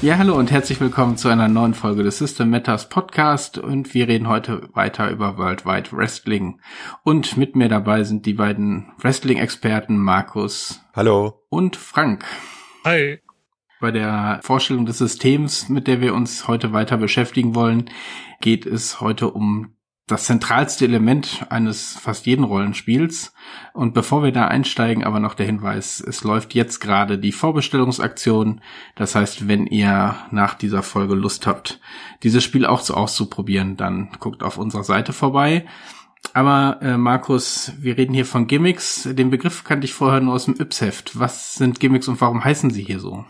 Ja, hallo und herzlich willkommen zu einer neuen Folge des System Matters Podcast und wir reden heute weiter über Worldwide Wrestling. Und mit mir dabei sind die beiden Wrestling-Experten Markus. Hallo. Und Frank. Hi. Bei der Vorstellung des Systems, mit der wir uns heute weiter beschäftigen wollen, geht es heute um das zentralste Element eines fast jeden Rollenspiels. Und bevor wir da einsteigen, aber noch der Hinweis, es läuft jetzt gerade die Vorbestellungsaktion. Das heißt, wenn ihr nach dieser Folge Lust habt, dieses Spiel auch so auszuprobieren, dann guckt auf unserer Seite vorbei. Aber äh, Markus, wir reden hier von Gimmicks. Den Begriff kannte ich vorher nur aus dem Yps-Heft. Was sind Gimmicks und warum heißen sie hier so?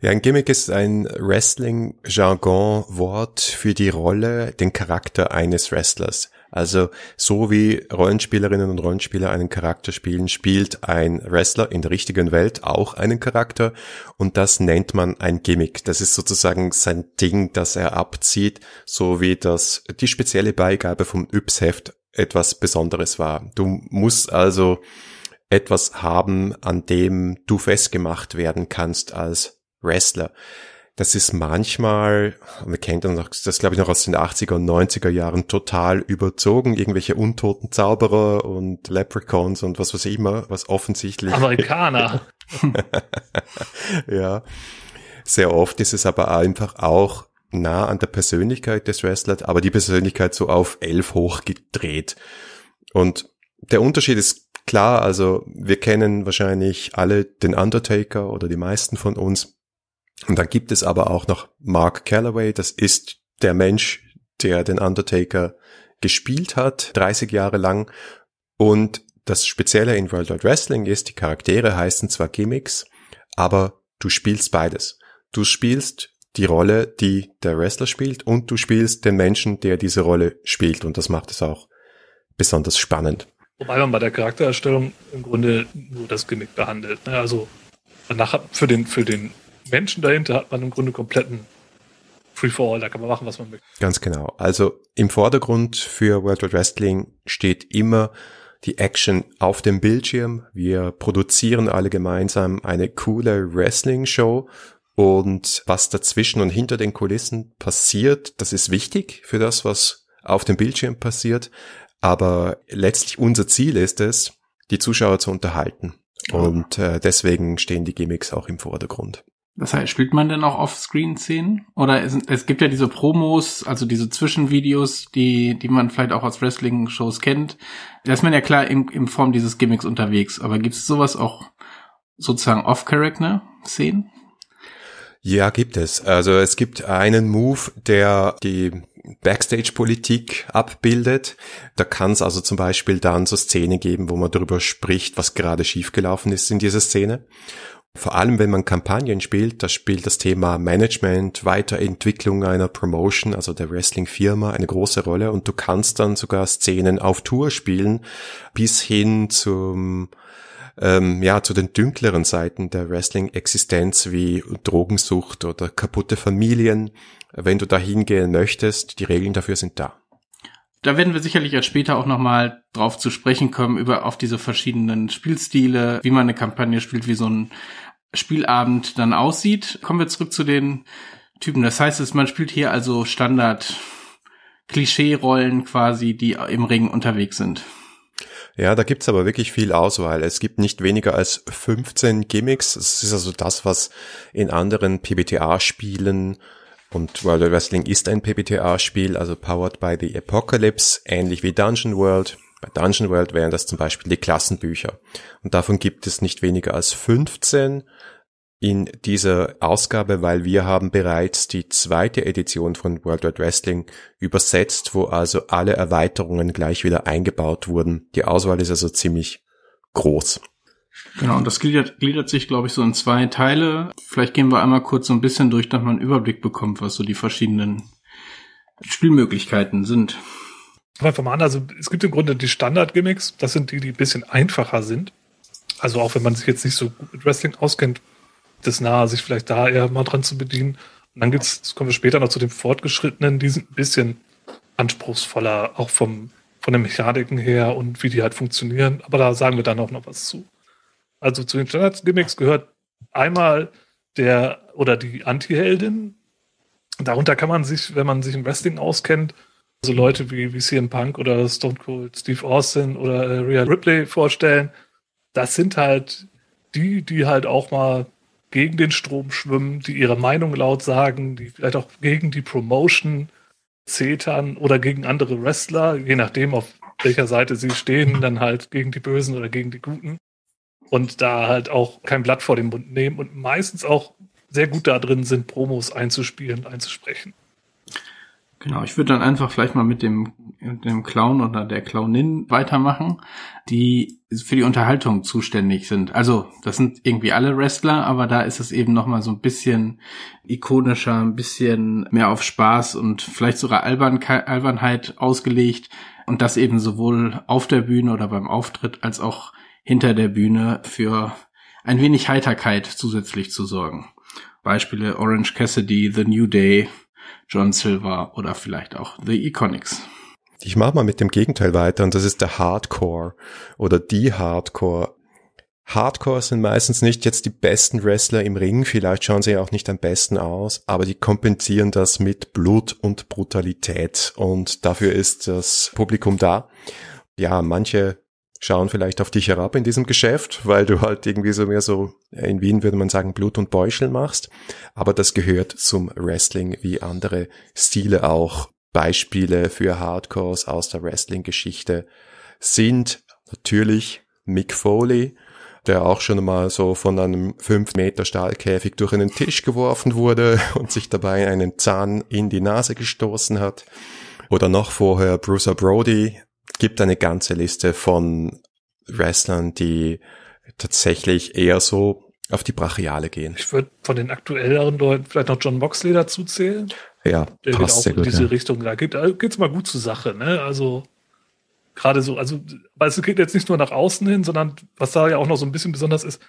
Ja, ein Gimmick ist ein Wrestling-Jargon-Wort für die Rolle, den Charakter eines Wrestlers. Also so wie Rollenspielerinnen und Rollenspieler einen Charakter spielen, spielt ein Wrestler in der richtigen Welt auch einen Charakter und das nennt man ein Gimmick. Das ist sozusagen sein Ding, das er abzieht, so wie das die spezielle Beigabe vom Yps-Heft etwas Besonderes war. Du musst also etwas haben, an dem du festgemacht werden kannst als Wrestler. Das ist manchmal, wir kennen das, noch, das glaube ich noch aus den 80er und 90er Jahren total überzogen, irgendwelche untoten Zauberer und Leprechauns und was weiß ich immer, was offensichtlich. Amerikaner. ja. Sehr oft ist es aber einfach auch nah an der Persönlichkeit des Wrestlers, aber die Persönlichkeit so auf elf hochgedreht. Und der Unterschied ist klar, also wir kennen wahrscheinlich alle den Undertaker oder die meisten von uns. Und dann gibt es aber auch noch Mark Calloway, das ist der Mensch, der den Undertaker gespielt hat, 30 Jahre lang. Und das Spezielle in World Wide Wrestling ist, die Charaktere heißen zwar Gimmicks, aber du spielst beides. Du spielst die Rolle, die der Wrestler spielt und du spielst den Menschen, der diese Rolle spielt. Und das macht es auch besonders spannend. Wobei man bei der Charaktererstellung im Grunde nur das Gimmick behandelt. Ne? Also danach hat, für den, für den Menschen dahinter hat man im Grunde kompletten Free-for-All, da kann man machen, was man möchte. Ganz genau. Also im Vordergrund für World Wide Wrestling steht immer die Action auf dem Bildschirm. Wir produzieren alle gemeinsam eine coole Wrestling-Show. Und was dazwischen und hinter den Kulissen passiert, das ist wichtig für das, was auf dem Bildschirm passiert. Aber letztlich unser Ziel ist es, die Zuschauer zu unterhalten. Und äh, deswegen stehen die Gimmicks auch im Vordergrund. Das heißt, spielt man denn auch offscreen szenen Oder es, es, gibt ja diese Promos, also diese Zwischenvideos, die, die man vielleicht auch aus Wrestling-Shows kennt. Da ist man ja klar in, in Form dieses Gimmicks unterwegs. Aber gibt es sowas auch sozusagen Off-Character-Szenen? Ja, gibt es. Also es gibt einen Move, der die Backstage-Politik abbildet. Da kann es also zum Beispiel dann so Szene geben, wo man darüber spricht, was gerade schiefgelaufen ist in dieser Szene. Vor allem, wenn man Kampagnen spielt, da spielt das Thema Management, Weiterentwicklung einer Promotion, also der Wrestling-Firma, eine große Rolle und du kannst dann sogar Szenen auf Tour spielen, bis hin zum ähm, ja, zu den dünkleren Seiten der Wrestling-Existenz wie Drogensucht oder kaputte Familien. Wenn du da hingehen möchtest, die Regeln dafür sind da. Da werden wir sicherlich erst später auch nochmal drauf zu sprechen kommen, über auf diese verschiedenen Spielstile, wie man eine Kampagne spielt, wie so ein Spielabend dann aussieht. Kommen wir zurück zu den Typen. Das heißt, man spielt hier also Standard Klischee-Rollen quasi, die im Ring unterwegs sind. Ja, da gibt's aber wirklich viel Auswahl. Es gibt nicht weniger als 15 Gimmicks. Das ist also das, was in anderen PBTA-Spielen und World of Wrestling ist ein PBTA-Spiel, also Powered by the Apocalypse, ähnlich wie Dungeon World. Bei Dungeon World wären das zum Beispiel die Klassenbücher. Und davon gibt es nicht weniger als 15 in dieser Ausgabe, weil wir haben bereits die zweite Edition von World Wide Wrestling übersetzt, wo also alle Erweiterungen gleich wieder eingebaut wurden. Die Auswahl ist also ziemlich groß. Genau, und das gliedert, gliedert sich, glaube ich, so in zwei Teile. Vielleicht gehen wir einmal kurz so ein bisschen durch, dass man einen Überblick bekommt, was so die verschiedenen Spielmöglichkeiten sind. Einfach mal an, also es gibt im Grunde die Standard-Gimmicks, das sind die, die ein bisschen einfacher sind. Also auch wenn man sich jetzt nicht so gut mit Wrestling auskennt, es nahe, sich vielleicht da eher mal dran zu bedienen. Und dann gibt's, das kommen wir später noch zu den Fortgeschrittenen, die sind ein bisschen anspruchsvoller, auch vom, von den Mechaniken her und wie die halt funktionieren. Aber da sagen wir dann auch noch was zu. Also zu den Standard-Gimmicks gehört einmal der oder die Anti-Heldin. Darunter kann man sich, wenn man sich im Wrestling auskennt, so also Leute wie, wie CM Punk oder Stone Cold Steve Austin oder äh, Rhea Ripley vorstellen. Das sind halt die, die halt auch mal gegen den Strom schwimmen, die ihre Meinung laut sagen, die vielleicht auch gegen die Promotion zetern oder gegen andere Wrestler, je nachdem, auf welcher Seite sie stehen, dann halt gegen die Bösen oder gegen die Guten. Und da halt auch kein Blatt vor den Mund nehmen und meistens auch sehr gut da drin sind, Promos einzuspielen, einzusprechen. Genau, ich würde dann einfach vielleicht mal mit dem, mit dem Clown oder der Clownin weitermachen, die für die Unterhaltung zuständig sind. Also, das sind irgendwie alle Wrestler, aber da ist es eben nochmal so ein bisschen ikonischer, ein bisschen mehr auf Spaß und vielleicht sogar Albern Albernheit ausgelegt. Und das eben sowohl auf der Bühne oder beim Auftritt als auch hinter der Bühne für ein wenig Heiterkeit zusätzlich zu sorgen. Beispiele Orange Cassidy, The New Day, John Silver oder vielleicht auch The Iconics. Ich mache mal mit dem Gegenteil weiter und das ist der Hardcore oder die Hardcore. Hardcore sind meistens nicht jetzt die besten Wrestler im Ring, vielleicht schauen sie ja auch nicht am besten aus, aber die kompensieren das mit Blut und Brutalität und dafür ist das Publikum da. Ja, manche schauen vielleicht auf dich herab in diesem Geschäft, weil du halt irgendwie so mehr so, in Wien würde man sagen, Blut und Beuschel machst. Aber das gehört zum Wrestling wie andere Stile auch. Beispiele für Hardcores aus der Wrestling-Geschichte sind natürlich Mick Foley, der auch schon mal so von einem 5 Meter Stahlkäfig durch einen Tisch geworfen wurde und sich dabei einen Zahn in die Nase gestoßen hat. Oder noch vorher Bruce Brody, gibt eine ganze Liste von Wrestlern, die tatsächlich eher so auf die Brachiale gehen. Ich würde von den aktuelleren Leuten vielleicht noch John Moxley dazu zählen. Ja, der passt auch sehr in gut, diese ja. Richtung. Da geht es mal gut zur Sache, ne? Also gerade so, also weil es geht jetzt nicht nur nach außen hin, sondern was da ja auch noch so ein bisschen besonders ist,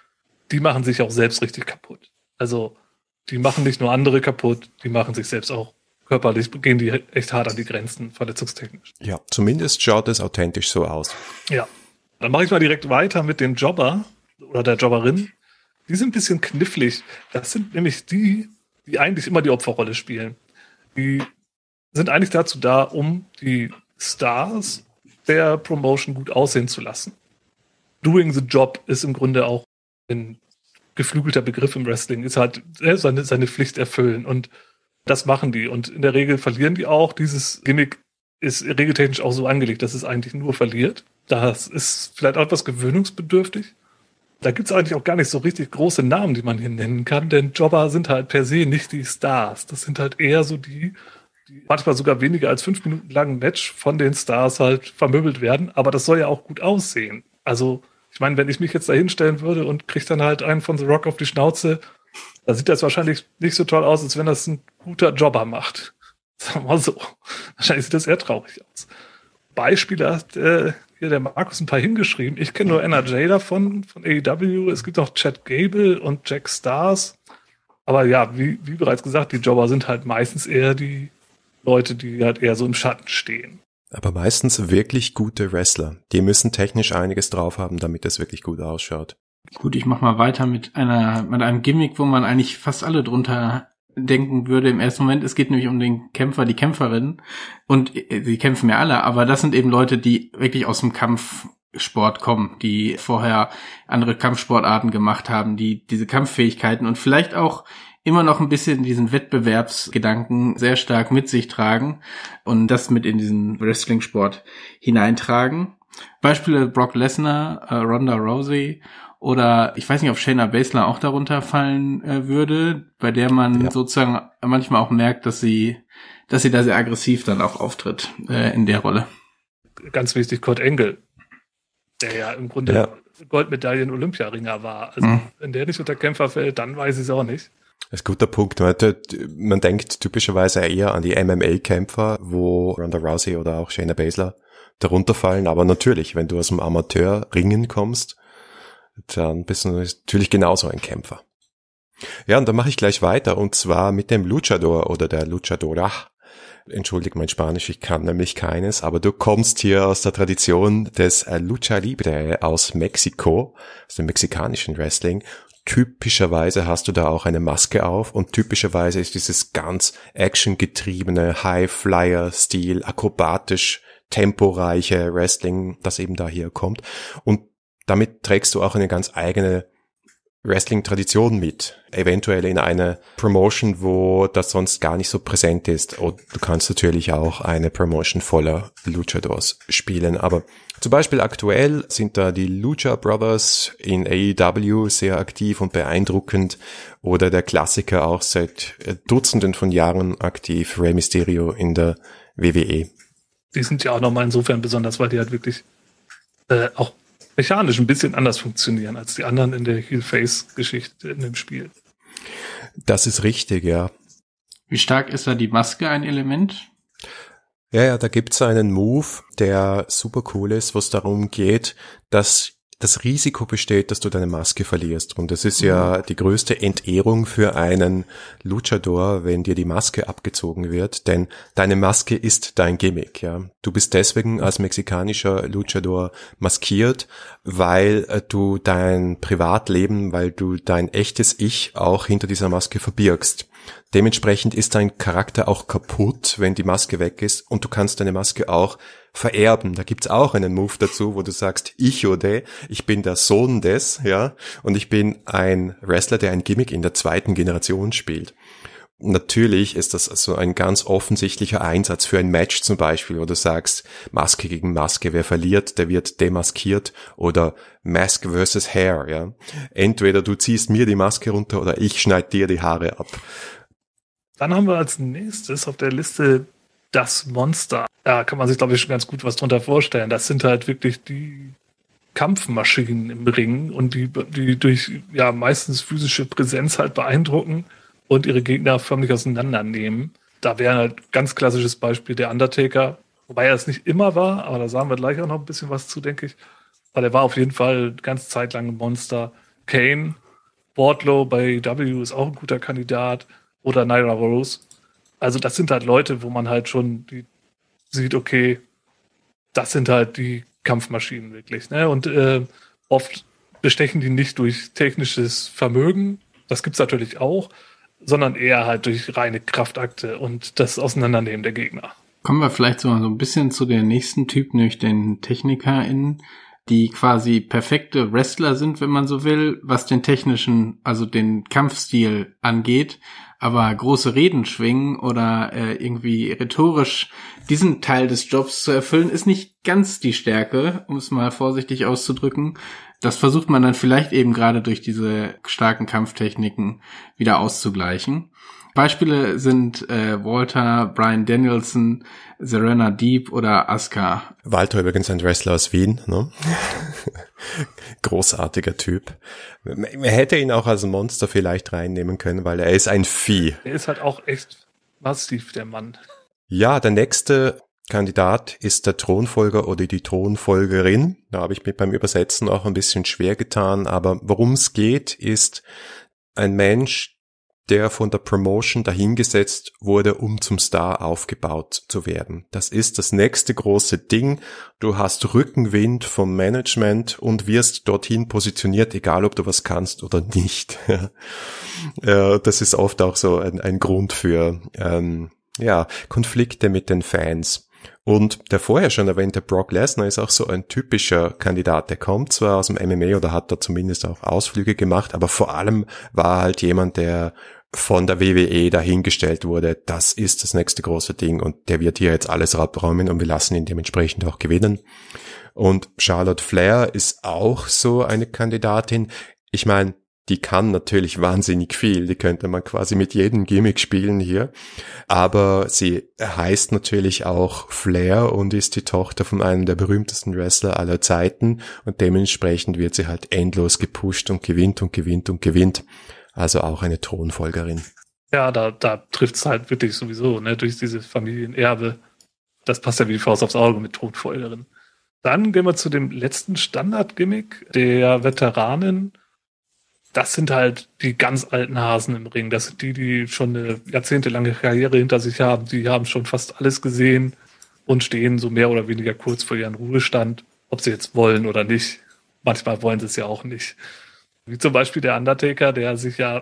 die machen sich auch selbst richtig kaputt. Also die machen nicht nur andere kaputt, die machen sich selbst auch körperlich gehen die echt hart an die Grenzen, verletzungstechnisch. Ja, zumindest schaut es authentisch so aus. Ja. Dann mache ich mal direkt weiter mit dem Jobber oder der Jobberin. Die sind ein bisschen knifflig. Das sind nämlich die, die eigentlich immer die Opferrolle spielen. Die sind eigentlich dazu da, um die Stars der Promotion gut aussehen zu lassen. Doing the job ist im Grunde auch ein geflügelter Begriff im Wrestling, ist halt äh, seine, seine Pflicht erfüllen. Und das machen die und in der Regel verlieren die auch. Dieses Gimmick ist regeltechnisch auch so angelegt, dass es eigentlich nur verliert. Das ist vielleicht auch etwas gewöhnungsbedürftig. Da gibt es eigentlich auch gar nicht so richtig große Namen, die man hier nennen kann, denn Jobber sind halt per se nicht die Stars. Das sind halt eher so die, die manchmal sogar weniger als fünf Minuten langen Match von den Stars halt vermöbelt werden. Aber das soll ja auch gut aussehen. Also, ich meine, wenn ich mich jetzt da hinstellen würde und kriege dann halt einen von The Rock auf die Schnauze, da sieht das wahrscheinlich nicht so toll aus, als wenn das ein guter Jobber macht. Sagen wir mal so. Wahrscheinlich sieht das eher traurig aus. Beispiele hat äh, hier der Markus ein paar hingeschrieben. Ich kenne nur NRJ davon, von AEW. Es gibt auch Chad Gable und Jack Stars. Aber ja, wie, wie bereits gesagt, die Jobber sind halt meistens eher die Leute, die halt eher so im Schatten stehen. Aber meistens wirklich gute Wrestler. Die müssen technisch einiges drauf haben, damit es wirklich gut ausschaut. Gut, ich mach mal weiter mit einer, mit einem Gimmick, wo man eigentlich fast alle drunter denken würde im ersten Moment. Es geht nämlich um den Kämpfer, die Kämpferin. Und die äh, kämpfen ja alle, aber das sind eben Leute, die wirklich aus dem Kampfsport kommen, die vorher andere Kampfsportarten gemacht haben, die diese Kampffähigkeiten und vielleicht auch immer noch ein bisschen diesen Wettbewerbsgedanken sehr stark mit sich tragen und das mit in diesen Wrestling-Sport hineintragen. Beispiele Brock Lesnar, äh, Ronda Rousey oder ich weiß nicht, ob Shayna Baszler auch darunter fallen äh, würde, bei der man ja. sozusagen manchmal auch merkt, dass sie, dass sie da sehr aggressiv dann auch auftritt äh, in der Rolle. Ganz wichtig, Kurt Engel, der ja im Grunde ja. Goldmedaillen-Olympiaringer war. Also mhm. wenn der nicht unter Kämpfer fällt, dann weiß ich es auch nicht. Das ist ein guter Punkt. Man halt, denkt typischerweise eher an die MMA-Kämpfer, wo Ronda Rousey oder auch Shayna Baszler darunter fallen. Aber natürlich, wenn du aus dem Amateurringen kommst, dann bist du natürlich genauso ein Kämpfer. Ja, und dann mache ich gleich weiter und zwar mit dem Luchador oder der Luchadora. Entschuldigt mein Spanisch, ich kann nämlich keines, aber du kommst hier aus der Tradition des äh, Lucha Libre aus Mexiko, aus dem mexikanischen Wrestling. Typischerweise hast du da auch eine Maske auf und typischerweise ist dieses ganz actiongetriebene High-Flyer-Stil, akrobatisch, temporeiche Wrestling, das eben da hier kommt. Und damit trägst du auch eine ganz eigene Wrestling-Tradition mit, eventuell in eine Promotion, wo das sonst gar nicht so präsent ist. Und du kannst natürlich auch eine Promotion voller Luchadors spielen. Aber zum Beispiel aktuell sind da die Lucha Brothers in AEW sehr aktiv und beeindruckend oder der Klassiker auch seit äh, Dutzenden von Jahren aktiv, Rey Mysterio in der WWE. Die sind ja auch nochmal insofern besonders, weil die halt wirklich äh, auch mechanisch ein bisschen anders funktionieren als die anderen in der Heel-Face-Geschichte in dem Spiel. Das ist richtig, ja. Wie stark ist da die Maske ein Element? Ja, ja, da gibt's einen Move, der super cool ist, wo es darum geht, dass das Risiko besteht, dass du deine Maske verlierst. Und das ist ja mhm. die größte Entehrung für einen Luchador, wenn dir die Maske abgezogen wird, denn deine Maske ist dein Gimmick, ja. Du bist deswegen als mexikanischer Luchador maskiert, weil äh, du dein Privatleben, weil du dein echtes Ich auch hinter dieser Maske verbirgst. Dementsprechend ist dein Charakter auch kaputt, wenn die Maske weg ist und du kannst deine Maske auch vererben. Da gibt's auch einen Move dazu, wo du sagst, ich oder ich bin der Sohn des, ja, und ich bin ein Wrestler, der ein Gimmick in der zweiten Generation spielt. Natürlich ist das so ein ganz offensichtlicher Einsatz für ein Match zum Beispiel, wo du sagst, Maske gegen Maske, wer verliert, der wird demaskiert oder Mask versus Hair, ja. Entweder du ziehst mir die Maske runter oder ich schneide dir die Haare ab. Dann haben wir als nächstes auf der Liste das Monster. Da kann man sich, glaube ich, schon ganz gut was drunter vorstellen. Das sind halt wirklich die Kampfmaschinen im Ring und die, die durch ja meistens physische Präsenz halt beeindrucken und ihre Gegner förmlich auseinandernehmen. Da wäre halt ganz klassisches Beispiel der Undertaker, wobei er es nicht immer war, aber da sagen wir gleich auch noch ein bisschen was zu, denke ich. Weil er war auf jeden Fall ganz zeitlang ein Monster. Kane, Wardlow bei W ist auch ein guter Kandidat oder Nyra Rose also das sind halt Leute, wo man halt schon die sieht, okay, das sind halt die Kampfmaschinen wirklich. Ne? Und äh, oft bestechen die nicht durch technisches Vermögen, das gibt's natürlich auch, sondern eher halt durch reine Kraftakte und das Auseinandernehmen der Gegner. Kommen wir vielleicht so, ein bisschen zu den nächsten Typ, nämlich den TechnikerInnen, die quasi perfekte Wrestler sind, wenn man so will, was den technischen, also den Kampfstil angeht aber große Reden schwingen oder äh, irgendwie rhetorisch diesen Teil des Jobs zu erfüllen, ist nicht ganz die Stärke, um es mal vorsichtig auszudrücken. Das versucht man dann vielleicht eben gerade durch diese starken Kampftechniken wieder auszugleichen. Beispiele sind äh, Walter, Brian Danielson, Serena Deep oder Asuka. Walter übrigens ein Wrestler aus Wien, ne? Großartiger Typ. Man hätte ihn auch als Monster vielleicht reinnehmen können, weil er ist ein Vieh. Er ist halt auch echt massiv, der Mann. Ja, der nächste Kandidat ist der Thronfolger oder die Thronfolgerin. Da habe ich mir beim Übersetzen auch ein bisschen schwer getan, aber worum es geht, ist ein Mensch, der von der Promotion dahingesetzt wurde, um zum Star aufgebaut zu werden. Das ist das nächste große Ding. Du hast Rückenwind vom Management und wirst dorthin positioniert, egal ob du was kannst oder nicht. das ist oft auch so ein, ein Grund für ähm, ja, Konflikte mit den Fans. Und der vorher schon erwähnte Brock Lesnar ist auch so ein typischer Kandidat. Der kommt zwar aus dem MMA oder hat da zumindest auch Ausflüge gemacht, aber vor allem war halt jemand, der von der WWE dahingestellt wurde, das ist das nächste große Ding und der wird hier jetzt alles abräumen und wir lassen ihn dementsprechend auch gewinnen. Und Charlotte Flair ist auch so eine Kandidatin. Ich meine, die kann natürlich wahnsinnig viel, die könnte man quasi mit jedem Gimmick spielen hier, aber sie heißt natürlich auch Flair und ist die Tochter von einem der berühmtesten Wrestler aller Zeiten und dementsprechend wird sie halt endlos gepusht und gewinnt und gewinnt und gewinnt. Und gewinnt. Also auch eine Thronfolgerin. Ja, da, da trifft es halt wirklich sowieso, ne, durch dieses Familienerbe. Das passt ja wie die Faust aufs Auge mit Thronfolgerin. Dann gehen wir zu dem letzten Standard-Gimmick der Veteranen. Das sind halt die ganz alten Hasen im Ring. Das sind die, die schon eine jahrzehntelange Karriere hinter sich haben. Die haben schon fast alles gesehen und stehen so mehr oder weniger kurz vor ihrem Ruhestand, ob sie jetzt wollen oder nicht. Manchmal wollen sie es ja auch nicht. Wie zum Beispiel der Undertaker, der sich ja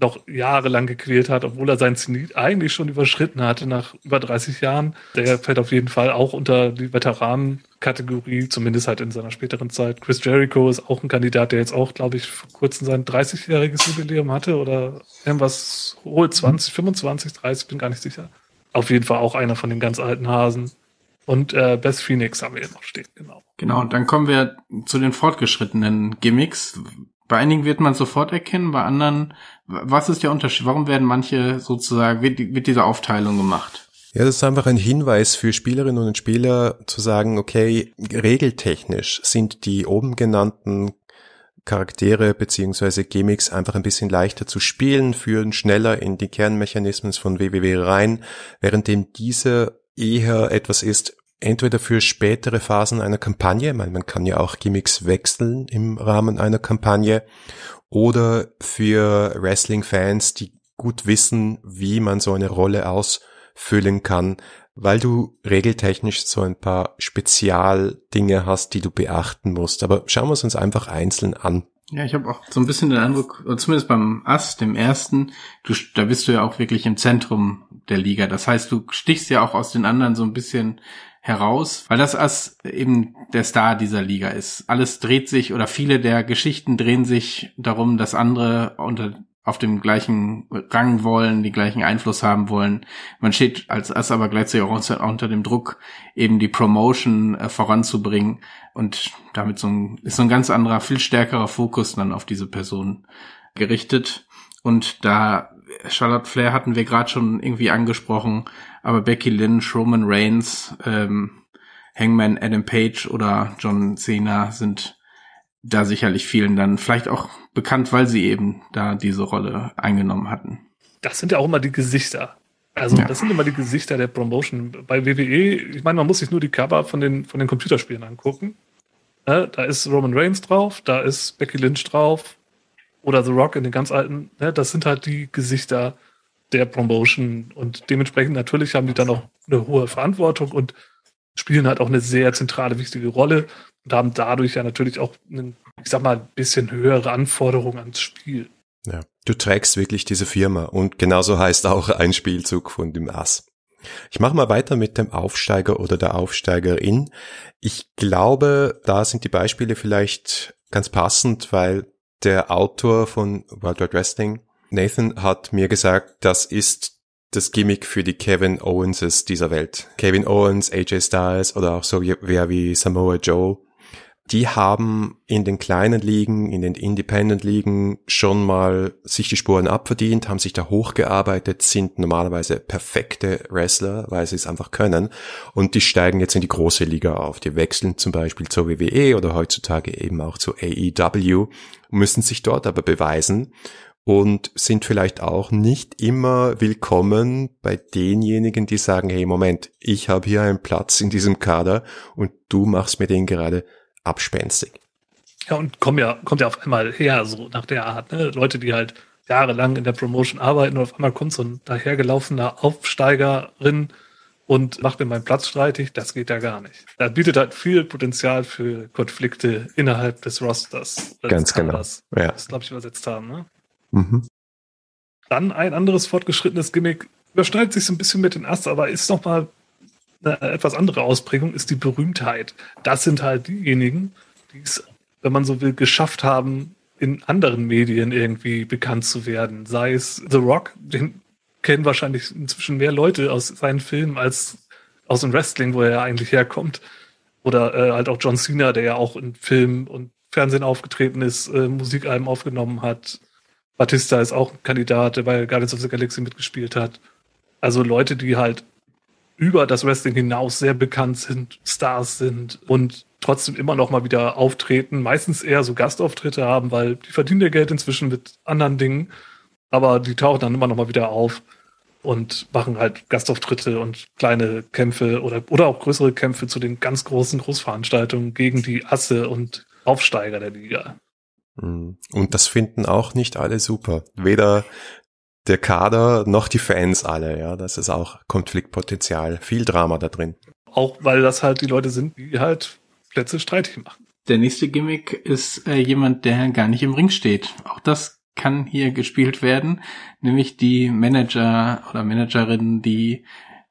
noch jahrelang gequält hat, obwohl er sein Zenit eigentlich schon überschritten hatte nach über 30 Jahren. Der fällt auf jeden Fall auch unter die Veteranenkategorie, zumindest halt in seiner späteren Zeit. Chris Jericho ist auch ein Kandidat, der jetzt auch, glaube ich, vor kurzem sein 30-jähriges Jubiläum hatte oder irgendwas hohe 20, 25, 30, bin gar nicht sicher. Auf jeden Fall auch einer von den ganz alten Hasen. Und äh, Beth Phoenix haben wir eben noch stehen, genau. Genau, und dann kommen wir zu den fortgeschrittenen Gimmicks, bei einigen wird man sofort erkennen, bei anderen, was ist der Unterschied? Warum werden manche sozusagen, wird, wird diese Aufteilung gemacht? Ja, das ist einfach ein Hinweis für Spielerinnen und Spieler zu sagen, okay, regeltechnisch sind die oben genannten Charaktere beziehungsweise Gimmicks einfach ein bisschen leichter zu spielen, führen schneller in die Kernmechanismen von WWW rein, währenddem diese eher etwas ist, entweder für spätere Phasen einer Kampagne, man, man kann ja auch Gimmicks wechseln im Rahmen einer Kampagne, oder für Wrestling-Fans, die gut wissen, wie man so eine Rolle ausfüllen kann, weil du regeltechnisch so ein paar Spezialdinge hast, die du beachten musst. Aber schauen wir es uns einfach einzeln an. Ja, ich habe auch so ein bisschen den Eindruck, zumindest beim Ass, dem ersten, du, da bist du ja auch wirklich im Zentrum der Liga. Das heißt, du stichst ja auch aus den anderen so ein bisschen heraus, weil das Ass eben der Star dieser Liga ist. Alles dreht sich oder viele der Geschichten drehen sich darum, dass andere unter auf dem gleichen Rang wollen, die gleichen Einfluss haben wollen. Man steht als Ass aber gleichzeitig auch unter, dem Druck, eben die Promotion äh, voranzubringen und damit so ein, ist so ein ganz anderer, viel stärkerer Fokus dann auf diese Person gerichtet. Und da Charlotte Flair hatten wir gerade schon irgendwie angesprochen, aber Becky Lynch, Roman Reigns, ähm, Hangman Adam Page oder John Cena sind da sicherlich vielen dann vielleicht auch bekannt, weil sie eben da diese Rolle eingenommen hatten. Das sind ja auch immer die Gesichter. Also ja. das sind immer die Gesichter der Promotion. Bei WWE, ich meine, man muss sich nur die Cover von den, von den Computerspielen angucken. Ne, da ist Roman Reigns drauf, da ist Becky Lynch drauf, oder The Rock in den ganz alten, ne, das sind halt die Gesichter der Promotion und dementsprechend natürlich haben die dann auch eine hohe Verantwortung und spielen halt auch eine sehr zentrale, wichtige Rolle und haben dadurch ja natürlich auch, einen, ich sag mal, ein bisschen höhere Anforderungen ans Spiel. Ja, du trägst wirklich diese Firma und genauso heißt auch ein Spielzug von dem Ass. Ich mache mal weiter mit dem Aufsteiger oder der Aufsteigerin. Ich glaube, da sind die Beispiele vielleicht ganz passend, weil der Autor von World Wide Wrestling, Nathan, hat mir gesagt, das ist das Gimmick für die Kevin Owenses dieser Welt. Kevin Owens, AJ Styles oder auch so wer wie Samoa Joe die haben in den kleinen Ligen, in den Independent Ligen schon mal sich die Spuren abverdient, haben sich da hochgearbeitet, sind normalerweise perfekte Wrestler, weil sie es einfach können. Und die steigen jetzt in die große Liga auf. Die wechseln zum Beispiel zur WWE oder heutzutage eben auch zur AEW, müssen sich dort aber beweisen und sind vielleicht auch nicht immer willkommen bei denjenigen, die sagen, hey Moment, ich habe hier einen Platz in diesem Kader und du machst mir den gerade abspenstig. Ja, und kommt ja, kommt ja auf einmal her, so nach der Art. Ne? Leute, die halt jahrelang in der Promotion arbeiten und auf einmal kommt so ein dahergelaufener Aufsteigerin und macht mir meinen Platz streitig, das geht ja gar nicht. Da bietet halt viel Potenzial für Konflikte innerhalb des Rosters. Ganz genau. Das, ja. das glaube ich, übersetzt haben. Ne? Mhm. Dann ein anderes fortgeschrittenes Gimmick überschneidet sich so ein bisschen mit den Ast, aber ist nochmal eine etwas andere Ausprägung ist die Berühmtheit. Das sind halt diejenigen, die es, wenn man so will, geschafft haben, in anderen Medien irgendwie bekannt zu werden. Sei es The Rock, den kennen wahrscheinlich inzwischen mehr Leute aus seinen Filmen als aus dem Wrestling, wo er ja eigentlich herkommt. Oder äh, halt auch John Cena, der ja auch in Film und Fernsehen aufgetreten ist, äh, Musikalben aufgenommen hat. Batista ist auch ein Kandidat, der bei Guardians of the Galaxy mitgespielt hat. Also Leute, die halt über das Wrestling hinaus sehr bekannt sind, Stars sind und trotzdem immer noch mal wieder auftreten, meistens eher so Gastauftritte haben, weil die verdienen ihr Geld inzwischen mit anderen Dingen, aber die tauchen dann immer noch mal wieder auf und machen halt Gastauftritte und kleine Kämpfe oder, oder auch größere Kämpfe zu den ganz großen Großveranstaltungen gegen die Asse und Aufsteiger der Liga. Mhm. Und das finden auch nicht alle super. Weder der Kader noch die Fans alle, ja. Das ist auch Konfliktpotenzial, viel Drama da drin. Auch weil das halt die Leute sind, die halt Plätze streitig machen. Der nächste Gimmick ist äh, jemand, der gar nicht im Ring steht. Auch das kann hier gespielt werden, nämlich die Manager oder Managerinnen, die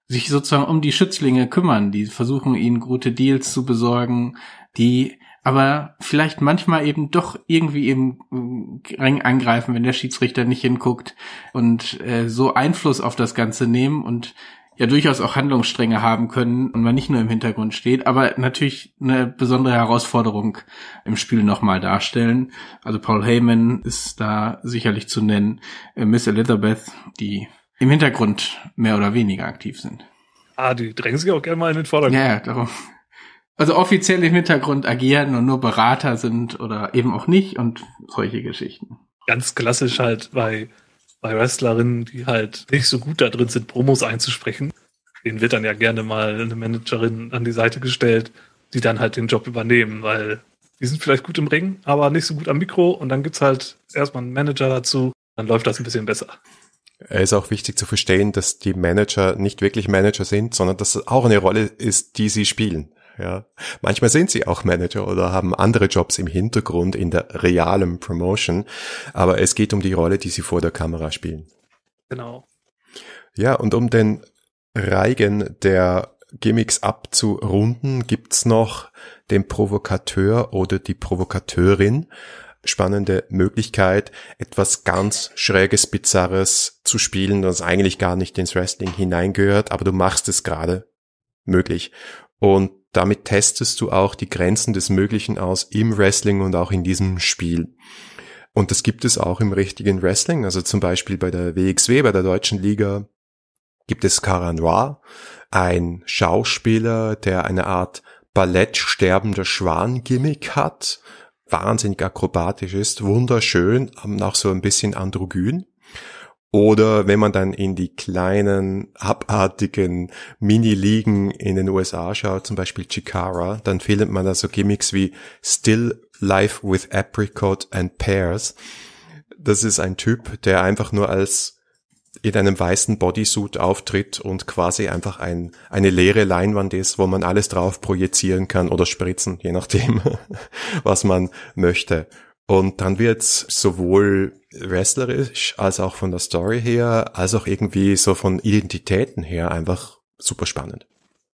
sich sozusagen um die Schützlinge kümmern, die versuchen ihnen gute Deals zu besorgen, die aber vielleicht manchmal eben doch irgendwie eben mm, Ring angreifen, wenn der Schiedsrichter nicht hinguckt und äh, so Einfluss auf das Ganze nehmen und ja durchaus auch Handlungsstränge haben können und man nicht nur im Hintergrund steht, aber natürlich eine besondere Herausforderung im Spiel nochmal darstellen. Also Paul Heyman ist da sicherlich zu nennen, äh, Miss Elizabeth, die im Hintergrund mehr oder weniger aktiv sind. Ah, die drängen sich auch gerne mal in den Vordergrund. Ja, darum also offiziell im Hintergrund agieren und nur Berater sind oder eben auch nicht und solche Geschichten. Ganz klassisch halt bei, bei Wrestlerinnen, die halt nicht so gut da drin sind, Promos einzusprechen. Den wird dann ja gerne mal eine Managerin an die Seite gestellt, die dann halt den Job übernehmen, weil die sind vielleicht gut im Ring, aber nicht so gut am Mikro und dann gibt's halt erstmal einen Manager dazu, dann läuft das ein bisschen besser. Es ist auch wichtig zu verstehen, dass die Manager nicht wirklich Manager sind, sondern dass es auch eine Rolle ist, die sie spielen ja. Manchmal sind sie auch Manager oder haben andere Jobs im Hintergrund in der realen Promotion, aber es geht um die Rolle, die sie vor der Kamera spielen. Genau. Ja, und um den Reigen der Gimmicks abzurunden, gibt's noch den Provokateur oder die Provokateurin. Spannende Möglichkeit, etwas ganz Schräges, Bizarres zu spielen, das eigentlich gar nicht ins Wrestling hineingehört, aber du machst es gerade möglich. Und damit testest du auch die Grenzen des Möglichen aus im Wrestling und auch in diesem Spiel. Und das gibt es auch im richtigen Wrestling. Also zum Beispiel bei der WXW, bei der Deutschen Liga, gibt es Cara Noir, ein Schauspieler, der eine Art Ballett sterbender Schwan-Gimmick hat, wahnsinnig akrobatisch ist, wunderschön, aber auch so ein bisschen androgyn. Oder wenn man dann in die kleinen, abartigen Mini-Ligen in den USA schaut, zum Beispiel Chikara, dann findet man da so Gimmicks wie Still Life with Apricot and Pears. Das ist ein Typ, der einfach nur als in einem weißen Bodysuit auftritt und quasi einfach ein, eine leere Leinwand ist, wo man alles drauf projizieren kann oder spritzen, je nachdem, was man möchte. Und dann wird's sowohl wrestlerisch als auch von der Story her, als auch irgendwie so von Identitäten her einfach super spannend.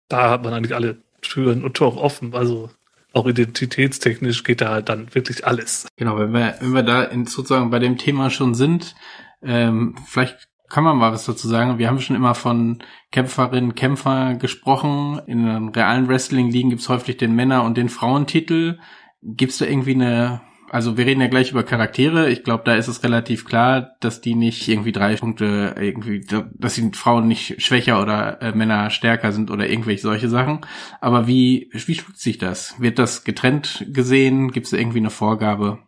Da hat man eigentlich alle Türen und Tore offen, also auch identitätstechnisch geht da halt dann wirklich alles. Genau, wenn wir, wenn wir da in, sozusagen bei dem Thema schon sind, ähm, vielleicht kann man mal was dazu sagen. Wir haben schon immer von Kämpferinnen, Kämpfer gesprochen. In realen Wrestling-Ligen gibt es häufig den Männer- und den Frauentitel. Gibt es da irgendwie eine also wir reden ja gleich über Charaktere. Ich glaube, da ist es relativ klar, dass die nicht irgendwie drei Punkte irgendwie, dass die Frauen nicht schwächer oder äh, Männer stärker sind oder irgendwelche solche Sachen. Aber wie, wie spielt sich das? Wird das getrennt gesehen? Gibt es irgendwie eine Vorgabe?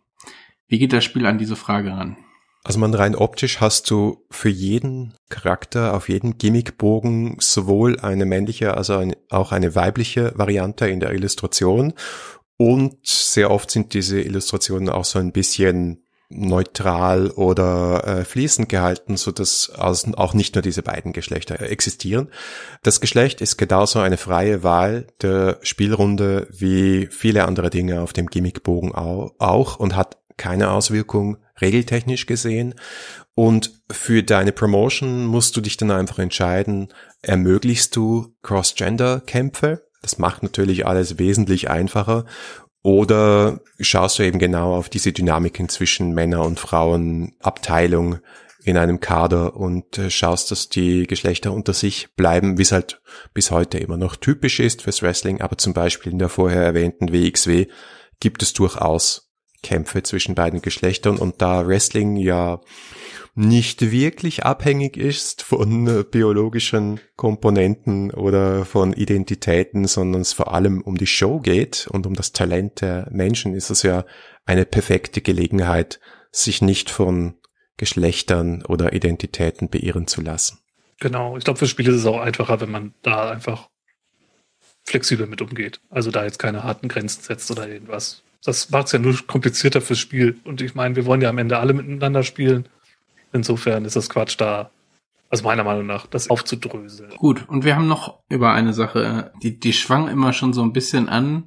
Wie geht das Spiel an diese Frage ran? Also man rein optisch hast du für jeden Charakter auf jedem Gimmickbogen sowohl eine männliche als auch eine weibliche Variante in der Illustration und sehr oft sind diese Illustrationen auch so ein bisschen neutral oder äh, fließend gehalten, so dass also auch nicht nur diese beiden Geschlechter existieren. Das Geschlecht ist genauso eine freie Wahl der Spielrunde wie viele andere Dinge auf dem Gimmickbogen au auch und hat keine Auswirkung regeltechnisch gesehen. Und für deine Promotion musst du dich dann einfach entscheiden, ermöglichst du Cross-Gender-Kämpfe das macht natürlich alles wesentlich einfacher. Oder schaust du eben genau auf diese Dynamiken zwischen Männer- und Frauenabteilung in einem Kader und äh, schaust, dass die Geschlechter unter sich bleiben, wie es halt bis heute immer noch typisch ist fürs Wrestling, aber zum Beispiel in der vorher erwähnten WXW gibt es durchaus Kämpfe zwischen beiden Geschlechtern und da Wrestling ja nicht wirklich abhängig ist von äh, biologischen Komponenten oder von Identitäten, sondern es vor allem um die Show geht und um das Talent der Menschen, ist es ja eine perfekte Gelegenheit, sich nicht von Geschlechtern oder Identitäten beirren zu lassen. Genau, ich glaube, für Spiele ist es auch einfacher, wenn man da einfach flexibel mit umgeht. Also da jetzt keine harten Grenzen setzt oder irgendwas. Das macht es ja nur komplizierter fürs Spiel. Und ich meine, wir wollen ja am Ende alle miteinander spielen. Insofern ist das Quatsch da, also meiner Meinung nach, das aufzudröseln. Gut, und wir haben noch über eine Sache, äh, die, die schwang immer schon so ein bisschen an,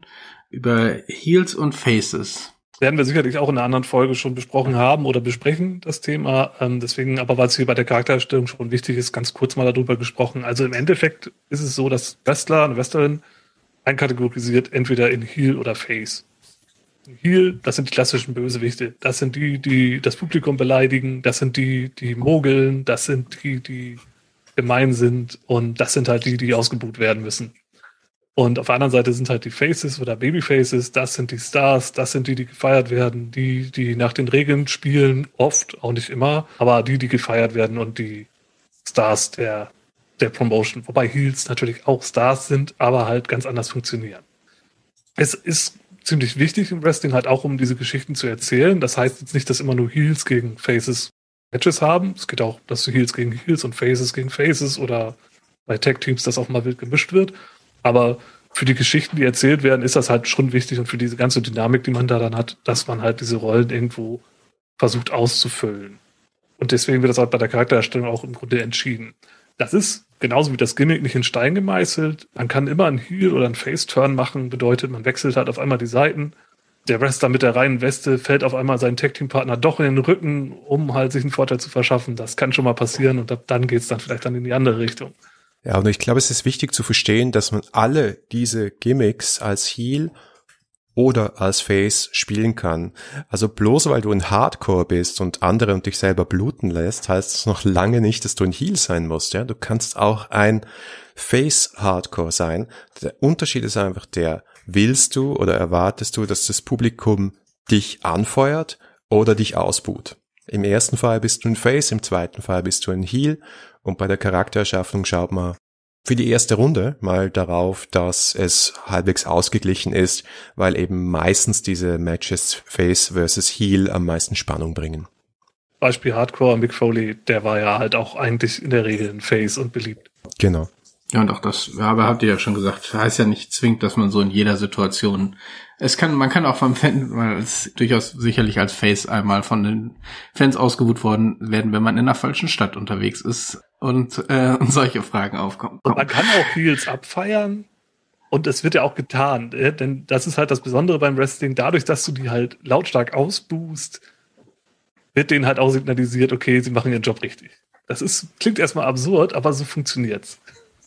über Heels und Faces. Werden wir sicherlich auch in einer anderen Folge schon besprochen haben oder besprechen, das Thema. Ähm, deswegen, aber weil es hier bei der Charaktererstellung schon wichtig ist, ganz kurz mal darüber gesprochen. Also im Endeffekt ist es so, dass Wrestler und Wrestlerin einkategorisiert entweder in Heel oder Face. Heal, das sind die klassischen Bösewichte. Das sind die, die das Publikum beleidigen, das sind die, die mogeln, das sind die, die gemein sind und das sind halt die, die ausgebucht werden müssen. Und auf der anderen Seite sind halt die Faces oder Babyfaces, das sind die Stars, das sind die, die gefeiert werden, die, die nach den Regeln spielen, oft, auch nicht immer, aber die, die gefeiert werden und die Stars der, der Promotion. Wobei Heels natürlich auch Stars sind, aber halt ganz anders funktionieren. Es ist ziemlich wichtig im Wrestling, halt auch um diese Geschichten zu erzählen. Das heißt jetzt nicht, dass immer nur Heels gegen Faces Matches haben. Es geht auch, dass du Heels gegen Heels und Faces gegen Faces oder bei tech Teams das auch mal wild gemischt wird. Aber für die Geschichten, die erzählt werden, ist das halt schon wichtig und für diese ganze Dynamik, die man da dann hat, dass man halt diese Rollen irgendwo versucht auszufüllen. Und deswegen wird das halt bei der Charaktererstellung auch im Grunde entschieden. Das ist genauso wie das Gimmick nicht in Stein gemeißelt. Man kann immer einen Heel oder einen Face-Turn machen, bedeutet, man wechselt halt auf einmal die Seiten. Der Wrestler mit der reinen Weste fällt auf einmal seinen Tag-Team-Partner doch in den Rücken, um halt sich einen Vorteil zu verschaffen. Das kann schon mal passieren und ab dann geht's dann vielleicht dann in die andere Richtung. Ja, und ich glaube, es ist wichtig zu verstehen, dass man alle diese Gimmicks als Heel oder als Face spielen kann. Also bloß weil du ein Hardcore bist und andere und dich selber bluten lässt, heißt es noch lange nicht, dass du ein Heal sein musst. Ja, du kannst auch ein Face Hardcore sein. Der Unterschied ist einfach der, willst du oder erwartest du, dass das Publikum dich anfeuert oder dich ausbuht? Im ersten Fall bist du ein Face, im zweiten Fall bist du ein Heal und bei der Charaktererschaffung schaut man, für die erste Runde mal darauf, dass es halbwegs ausgeglichen ist, weil eben meistens diese Matches Face versus Heel am meisten Spannung bringen. Beispiel Hardcore Mick Foley, der war ja halt auch eigentlich in der Regel ein Face und beliebt. Genau. Ja, und auch das, aber habt ihr ja schon gesagt, heißt ja nicht zwingend, dass man so in jeder Situation es kann, man kann auch vom Fan, weil es durchaus sicherlich als Face einmal von den Fans ausgebuht worden werden, wenn man in einer falschen Stadt unterwegs ist und, äh, und solche Fragen aufkommen. Und man kann auch Heels abfeiern. Und es wird ja auch getan, äh? denn das ist halt das Besondere beim Wrestling. Dadurch, dass du die halt lautstark ausboost, wird denen halt auch signalisiert, okay, sie machen ihren Job richtig. Das ist, klingt erstmal absurd, aber so funktioniert's.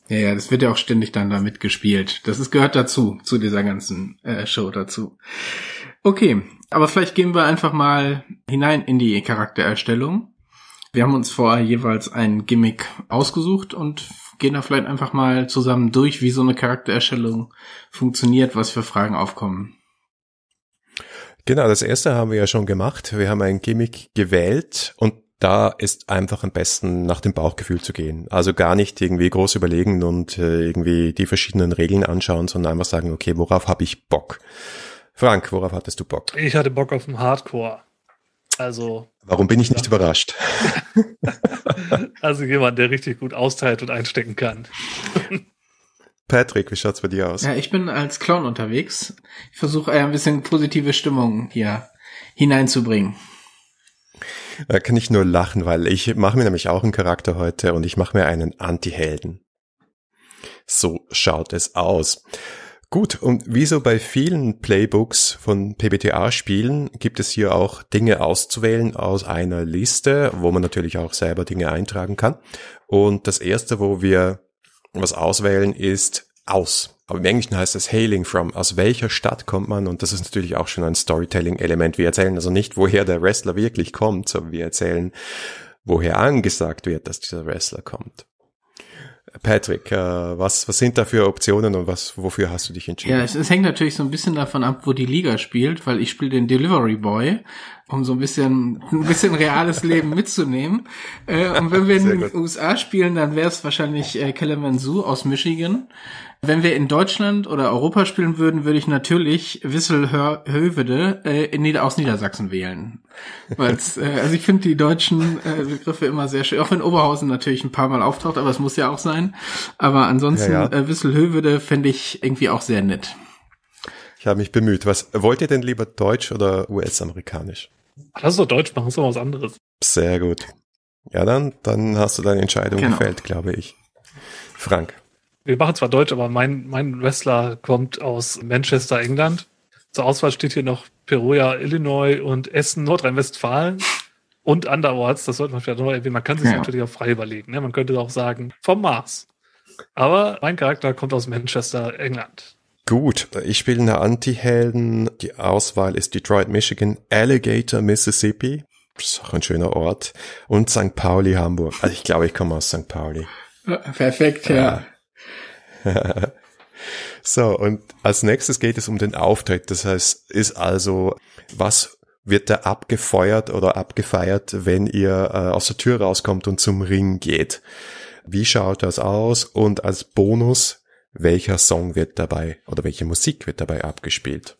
Ja, ja, das wird ja auch ständig dann da mitgespielt. Das ist, gehört dazu, zu dieser ganzen äh, Show dazu. Okay, aber vielleicht gehen wir einfach mal hinein in die Charaktererstellung. Wir haben uns vorher jeweils ein Gimmick ausgesucht und gehen da vielleicht einfach mal zusammen durch, wie so eine Charaktererstellung funktioniert, was für Fragen aufkommen. Genau, das erste haben wir ja schon gemacht. Wir haben ein Gimmick gewählt und da ist einfach am besten nach dem Bauchgefühl zu gehen. Also gar nicht irgendwie groß überlegen und äh, irgendwie die verschiedenen Regeln anschauen, sondern einfach sagen, okay, worauf habe ich Bock? Frank, worauf hattest du Bock? Ich hatte Bock auf den Hardcore. Also. Warum bin ich nicht überrascht? also jemand, der richtig gut austeilt und einstecken kann. Patrick, wie schaut's bei dir aus? Ja, ich bin als Clown unterwegs. Ich versuche äh, ein bisschen positive Stimmung hier hineinzubringen. Da kann ich nur lachen, weil ich mache mir nämlich auch einen Charakter heute und ich mache mir einen Antihelden. So schaut es aus. Gut, und wie so bei vielen Playbooks von PBTA-Spielen gibt es hier auch Dinge auszuwählen aus einer Liste, wo man natürlich auch selber Dinge eintragen kann. Und das erste, wo wir was auswählen, ist aus. Aber im Englischen heißt es Hailing from. Aus welcher Stadt kommt man? Und das ist natürlich auch schon ein Storytelling-Element. Wir erzählen also nicht, woher der Wrestler wirklich kommt, sondern wir erzählen, woher angesagt wird, dass dieser Wrestler kommt. Patrick, äh, was, was sind da für Optionen und was, wofür hast du dich entschieden? Ja, es, es hängt natürlich so ein bisschen davon ab, wo die Liga spielt, weil ich spiele den Delivery Boy, um so ein bisschen, ein bisschen reales Leben mitzunehmen. Äh, und wenn wir in den USA spielen, dann wäre es wahrscheinlich äh, Kalamazoo aus Michigan. Wenn wir in Deutschland oder Europa spielen würden, würde ich natürlich Wisselhövede äh, Nieder aus Niedersachsen wählen. Weil's, äh, also ich finde die deutschen äh, Begriffe immer sehr schön, auch wenn Oberhausen natürlich ein paar Mal auftaucht, aber es muss ja auch sein. Aber ansonsten ja, ja. äh, Wisselhövede fände ich irgendwie auch sehr nett. Ich habe mich bemüht. Was wollt ihr denn lieber Deutsch oder US-amerikanisch? Lass doch Deutsch machen, ist doch was anderes. Sehr gut. Ja, dann, dann hast du deine Entscheidung genau. gefällt, glaube ich. Frank wir machen zwar Deutsch, aber mein, mein Wrestler kommt aus Manchester, England. Zur Auswahl steht hier noch Peruja, Illinois und Essen, Nordrhein-Westfalen. und Underworlds, das sollte man vielleicht noch erwähnen. Man kann sich ja. natürlich auch frei überlegen. Ne? Man könnte auch sagen, vom Mars. Aber mein Charakter kommt aus Manchester, England. Gut, ich spiele eine Anti-Helden. Die Auswahl ist Detroit, Michigan, Alligator, Mississippi. Das ist auch ein schöner Ort. Und St. Pauli, Hamburg. Also ich glaube, ich komme aus St. Pauli. Perfekt, ja. Äh, so, und als nächstes geht es um den Auftritt. Das heißt, ist also, was wird da abgefeuert oder abgefeiert, wenn ihr äh, aus der Tür rauskommt und zum Ring geht? Wie schaut das aus? Und als Bonus, welcher Song wird dabei oder welche Musik wird dabei abgespielt?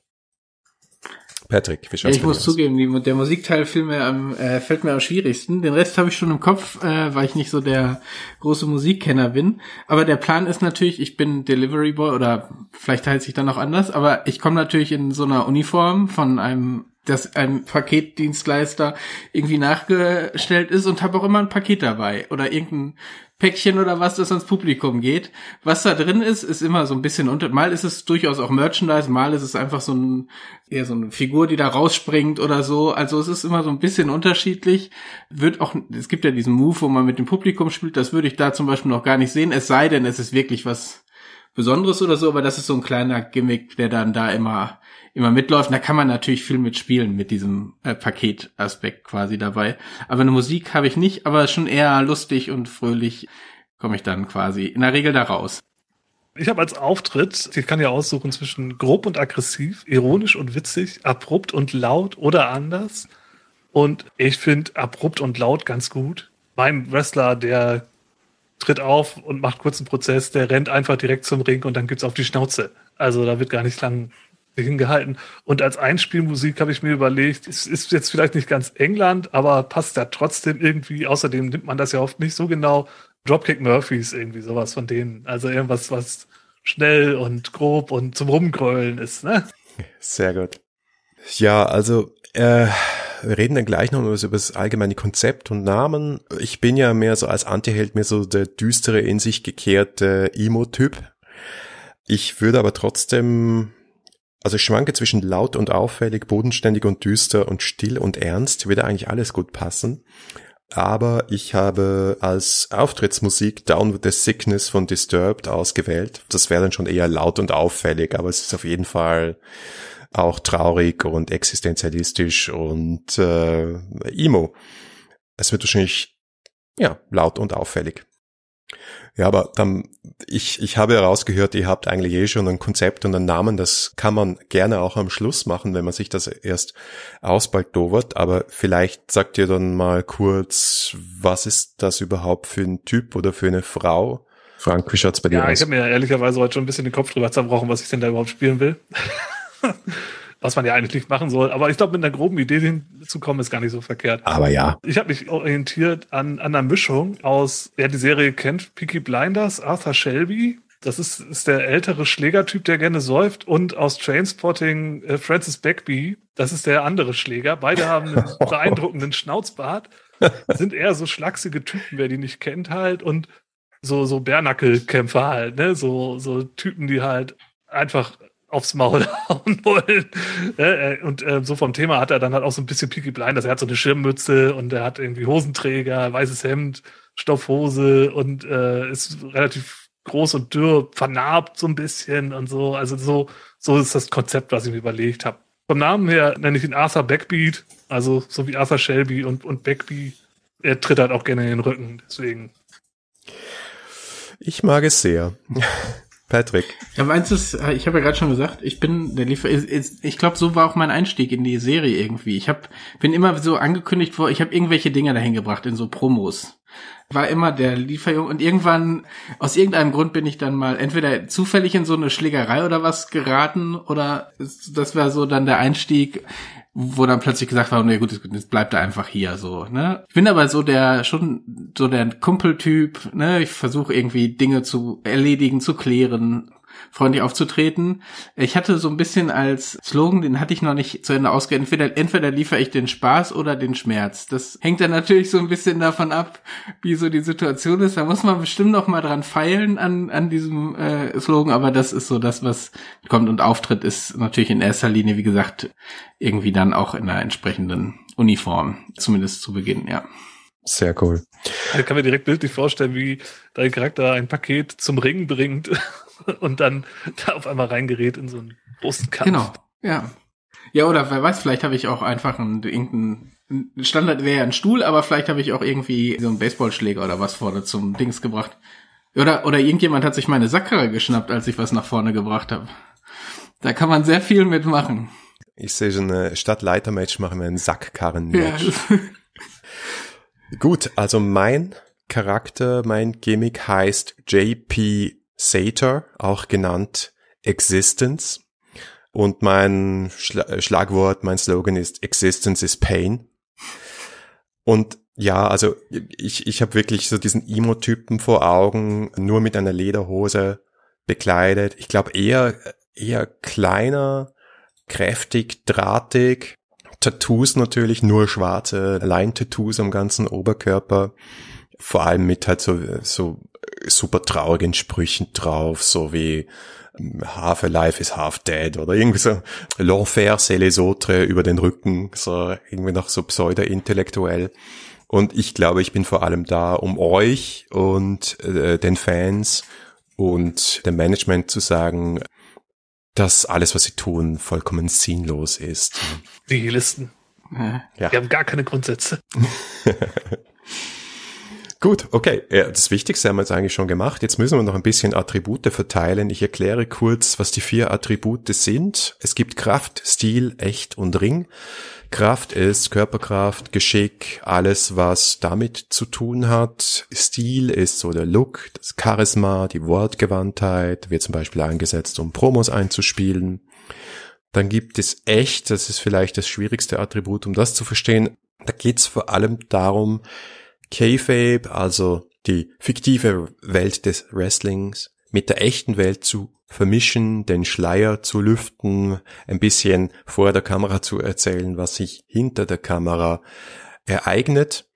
Patrick, wie schaut's ja, Ich muss zugeben, die, der Musikteil mir am, äh, fällt mir am schwierigsten. Den Rest habe ich schon im Kopf, äh, weil ich nicht so der große Musikkenner bin. Aber der Plan ist natürlich, ich bin Delivery Boy oder vielleicht heißt sich dann auch anders, aber ich komme natürlich in so einer Uniform von einem dass ein Paketdienstleister irgendwie nachgestellt ist und habe auch immer ein Paket dabei oder irgendein Päckchen oder was, das ans Publikum geht. Was da drin ist, ist immer so ein bisschen unter. Mal ist es durchaus auch Merchandise, mal ist es einfach so ein eher so eine Figur, die da rausspringt oder so. Also es ist immer so ein bisschen unterschiedlich. Wird auch, es gibt ja diesen Move, wo man mit dem Publikum spielt. Das würde ich da zum Beispiel noch gar nicht sehen. Es sei denn, es ist wirklich was Besonderes oder so, aber das ist so ein kleiner Gimmick, der dann da immer immer mitläuft. da kann man natürlich viel mitspielen mit diesem äh, Paketaspekt quasi dabei. Aber eine Musik habe ich nicht, aber schon eher lustig und fröhlich komme ich dann quasi in der Regel da raus. Ich habe als Auftritt, ich kann ja aussuchen zwischen grob und aggressiv, ironisch und witzig, abrupt und laut oder anders. Und ich finde abrupt und laut ganz gut. Mein Wrestler, der tritt auf und macht kurzen Prozess, der rennt einfach direkt zum Ring und dann gibt's auf die Schnauze. Also da wird gar nicht lang hingehalten. Und als Einspielmusik habe ich mir überlegt, es ist jetzt vielleicht nicht ganz England, aber passt da trotzdem irgendwie. Außerdem nimmt man das ja oft nicht so genau. Dropkick Murphys irgendwie sowas von denen. Also irgendwas, was schnell und grob und zum Rumgrölen ist. Ne? Sehr gut. Ja, also äh, wir reden dann gleich noch über das allgemeine Konzept und Namen. Ich bin ja mehr so als Antiheld, mehr so der düstere, in sich gekehrte Emo-Typ. Ich würde aber trotzdem also ich schwanke zwischen laut und auffällig, bodenständig und düster und still und ernst, würde eigentlich alles gut passen. Aber ich habe als Auftrittsmusik Down with the Sickness von Disturbed ausgewählt. Das wäre dann schon eher laut und auffällig, aber es ist auf jeden Fall auch traurig und existenzialistisch und äh, emo. Es wird wahrscheinlich ja laut und auffällig. Ja, aber dann, ich, ich habe herausgehört, ihr habt eigentlich eh schon ein Konzept und einen Namen. Das kann man gerne auch am Schluss machen, wenn man sich das erst ausbaldowert. Aber vielleicht sagt ihr dann mal kurz, was ist das überhaupt für ein Typ oder für eine Frau? Frank, wie schaut's bei dir ja, aus? Ich habe mir ja ehrlicherweise heute schon ein bisschen den Kopf drüber zerbrochen, was ich denn da überhaupt spielen will. was man ja eigentlich nicht machen soll. Aber ich glaube, mit einer groben Idee hinzukommen, ist gar nicht so verkehrt. Aber ja. Ich habe mich orientiert an, an einer Mischung aus, wer die Serie kennt, Peaky Blinders, Arthur Shelby, das ist, ist der ältere Schlägertyp, der gerne säuft. Und aus Trainspotting äh, Francis Beckby, das ist der andere Schläger. Beide haben einen beeindruckenden Schnauzbart, sind eher so schlachsige Typen, wer die nicht kennt halt. Und so, so Bärnackelkämpfer halt, ne? So, so Typen, die halt einfach aufs Maul hauen wollen. Äh, äh, und äh, so vom Thema hat er dann halt auch so ein bisschen Peaky Blinders. Er hat so eine Schirmmütze und er hat irgendwie Hosenträger, weißes Hemd, Stoffhose und ist relativ groß und dürr, vernarbt so ein bisschen und so. Also so, so ist das Konzept, was ich mir überlegt habe. Vom Namen her nenne ich ihn Arthur Backbeat, also so wie Arthur Shelby und, und Backbeat. Er tritt halt auch gerne in den Rücken, deswegen. Ich mag es sehr. Patrick. Ja, meins ist, ah, ich habe ja gerade schon gesagt, ich bin der Liefer. Ich glaube, so war auch mein Einstieg in die Serie irgendwie. Ich hab, bin immer so angekündigt worden, ich habe irgendwelche Dinger dahin gebracht in so Promos. War immer der Lieferjunge und irgendwann, aus irgendeinem Grund bin ich dann mal entweder zufällig in so eine Schlägerei oder was geraten oder das war so dann der Einstieg wo dann plötzlich gesagt war, na gut, jetzt bleibt er einfach hier so, ne? Ich bin aber so der schon so der Kumpeltyp, ne? Ich versuche irgendwie Dinge zu erledigen, zu klären, freundlich aufzutreten. Ich hatte so ein bisschen als Slogan, den hatte ich noch nicht zu Ende ausgehört, entweder, entweder liefere ich den Spaß oder den Schmerz. Das hängt dann natürlich so ein bisschen davon ab, wie so die Situation ist. Da muss man bestimmt noch mal dran feilen an, an diesem äh, Slogan, aber das ist so das, was kommt und auftritt, ist natürlich in erster Linie, wie gesagt, irgendwie dann auch in einer entsprechenden Uniform, zumindest zu Beginn, ja. Sehr cool. Ich kann mir direkt bildlich vorstellen, wie dein Charakter ein Paket zum Ring bringt und dann da auf einmal reingerät in so einen großen Kampf. Genau, ja. Ja, oder wer weiß, vielleicht habe ich auch einfach einen, irgendeinen Standard wäre ja ein Stuhl, aber vielleicht habe ich auch irgendwie so einen Baseballschläger oder was vorne zum Dings gebracht. Oder, oder irgendjemand hat sich meine Sackkarre geschnappt, als ich was nach vorne gebracht habe. Da kann man sehr viel mitmachen. Ich sehe so eine Stadtleitermatch machen wir ein Sackkarren-Match. Ja. Gut, also mein Charakter, mein Gimmick heißt JP Sator, auch genannt Existence. Und mein Schla äh, Schlagwort, mein Slogan ist Existence is Pain. Und ja, also ich, ich habe wirklich so diesen Emo-Typen vor Augen, nur mit einer Lederhose bekleidet. Ich glaube eher, eher kleiner, kräftig, drahtig. Tattoos natürlich, nur schwarze Line-Tattoos am ganzen Oberkörper. Vor allem mit halt so, so super traurigen Sprüchen drauf, so wie ähm, Half Alive is Half Dead oder irgendwie so L'enfer c'est les autres über den Rücken, so irgendwie noch so pseudo-intellektuell. Und ich glaube, ich bin vor allem da, um euch und äh, den Fans und dem Management zu sagen, dass alles, was sie tun, vollkommen sinnlos ist. Die Listen. Ja. Die haben gar keine Grundsätze. Gut, okay. Ja, das Wichtigste haben wir jetzt eigentlich schon gemacht. Jetzt müssen wir noch ein bisschen Attribute verteilen. Ich erkläre kurz, was die vier Attribute sind. Es gibt Kraft, Stil, Echt und Ring. Kraft ist Körperkraft, Geschick, alles, was damit zu tun hat. Stil ist so der Look, das Charisma, die Wortgewandtheit, wird zum Beispiel eingesetzt, um Promos einzuspielen. Dann gibt es echt, das ist vielleicht das schwierigste Attribut, um das zu verstehen. Da geht's vor allem darum, K-Fabe, also die fiktive Welt des Wrestlings, mit der echten Welt zu vermischen, den Schleier zu lüften, ein bisschen vor der Kamera zu erzählen, was sich hinter der Kamera ereignet.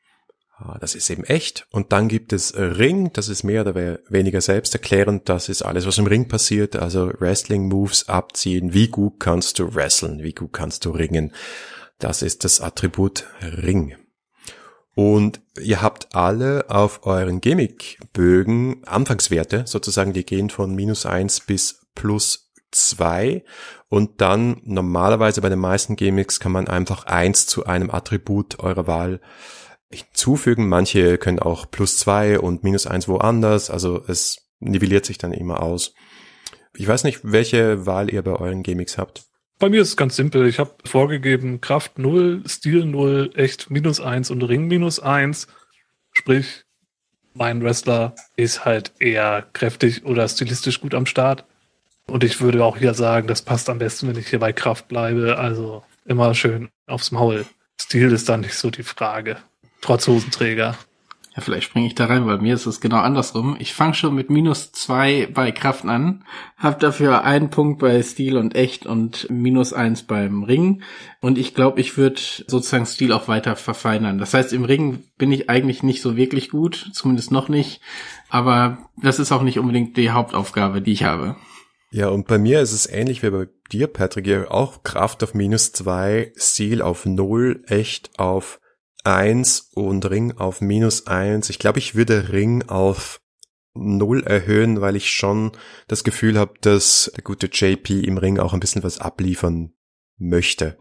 Ah, das ist eben echt. Und dann gibt es Ring, das ist mehr oder weniger selbsterklärend. Das ist alles, was im Ring passiert. Also Wrestling-Moves abziehen. Wie gut kannst du wrestlen, Wie gut kannst du ringen? Das ist das Attribut Ring. Und ihr habt alle auf euren Gimmickbögen Anfangswerte, sozusagen, die gehen von minus eins bis plus zwei und dann normalerweise bei den meisten Gimmicks kann man einfach eins zu einem Attribut eurer Wahl hinzufügen. Manche können auch plus zwei und minus eins woanders, also es nivelliert sich dann immer aus. Ich weiß nicht, welche Wahl ihr bei euren Gimmicks habt. Bei mir ist es ganz simpel. Ich habe vorgegeben Kraft 0, Stil 0, Echt minus 1 und Ring minus 1. Sprich, mein Wrestler ist halt eher kräftig oder stilistisch gut am Start. Und ich würde auch hier sagen, das passt am besten, wenn ich hier bei Kraft bleibe. Also immer schön aufs Maul. Stil ist da nicht so die Frage. Trotz Hosenträger. Ja, vielleicht springe ich da rein, weil mir ist es genau andersrum. Ich fange schon mit minus zwei bei Kraft an, habe dafür einen Punkt bei Stil und Echt und minus eins beim Ring. Und ich glaube, ich würde sozusagen Stil auch weiter verfeinern. Das heißt, im Ring bin ich eigentlich nicht so wirklich gut, zumindest noch nicht. Aber das ist auch nicht unbedingt die Hauptaufgabe, die ich habe. Ja, und bei mir ist es ähnlich wie bei dir, Patrick. Auch Kraft auf minus zwei, Stil auf null, Echt auf 1 und Ring auf minus 1. Ich glaube, ich würde Ring auf 0 erhöhen, weil ich schon das Gefühl habe, dass der gute JP im Ring auch ein bisschen was abliefern möchte.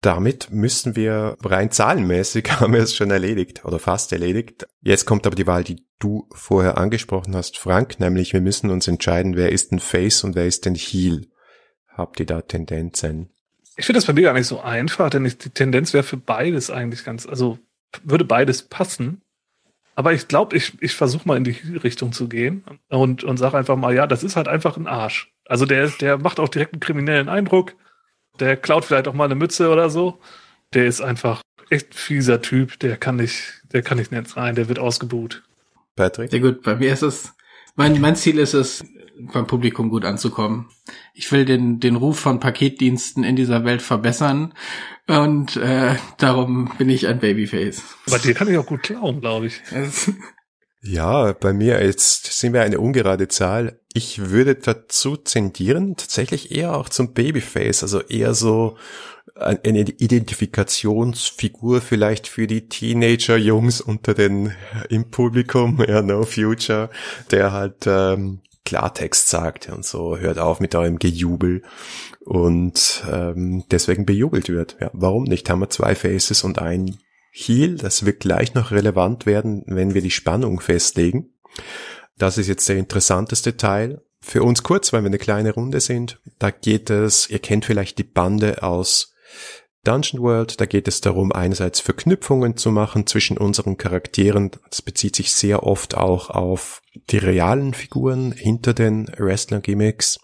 Damit müssen wir rein zahlenmäßig haben wir es schon erledigt oder fast erledigt. Jetzt kommt aber die Wahl, die du vorher angesprochen hast, Frank, nämlich wir müssen uns entscheiden, wer ist ein Face und wer ist ein Heel. Habt ihr da Tendenzen? Ich finde das bei mir gar nicht so einfach, denn ich, die Tendenz wäre für beides eigentlich ganz, also würde beides passen. Aber ich glaube, ich, ich versuche mal in die Richtung zu gehen und, und sage einfach mal, ja, das ist halt einfach ein Arsch. Also der, der macht auch direkt einen kriminellen Eindruck. Der klaut vielleicht auch mal eine Mütze oder so. Der ist einfach echt ein fieser Typ. Der kann nicht, der kann nicht nett sein. Der wird ausgebuht. Patrick? Ja gut. Bei mir ist es, mein, mein Ziel ist es, beim Publikum gut anzukommen. Ich will den, den Ruf von Paketdiensten in dieser Welt verbessern und äh, darum bin ich ein Babyface. Aber den kann ich auch gut klauen, glaube ich. ja, bei mir jetzt sind wir eine ungerade Zahl. Ich würde dazu zendieren, tatsächlich eher auch zum Babyface, also eher so eine Identifikationsfigur vielleicht für die Teenager-Jungs unter den im Publikum, ja, No Future, der halt ähm, Klartext sagt und so hört auf mit eurem Gejubel und ähm, deswegen bejubelt wird. Ja, warum nicht? Haben wir zwei Faces und ein Heal, das wird gleich noch relevant werden, wenn wir die Spannung festlegen. Das ist jetzt der interessanteste Teil. Für uns kurz, weil wir eine kleine Runde sind. Da geht es, ihr kennt vielleicht die Bande aus Dungeon World, da geht es darum, einerseits Verknüpfungen zu machen zwischen unseren Charakteren. Das bezieht sich sehr oft auch auf die realen Figuren hinter den Wrestler-Gimmicks.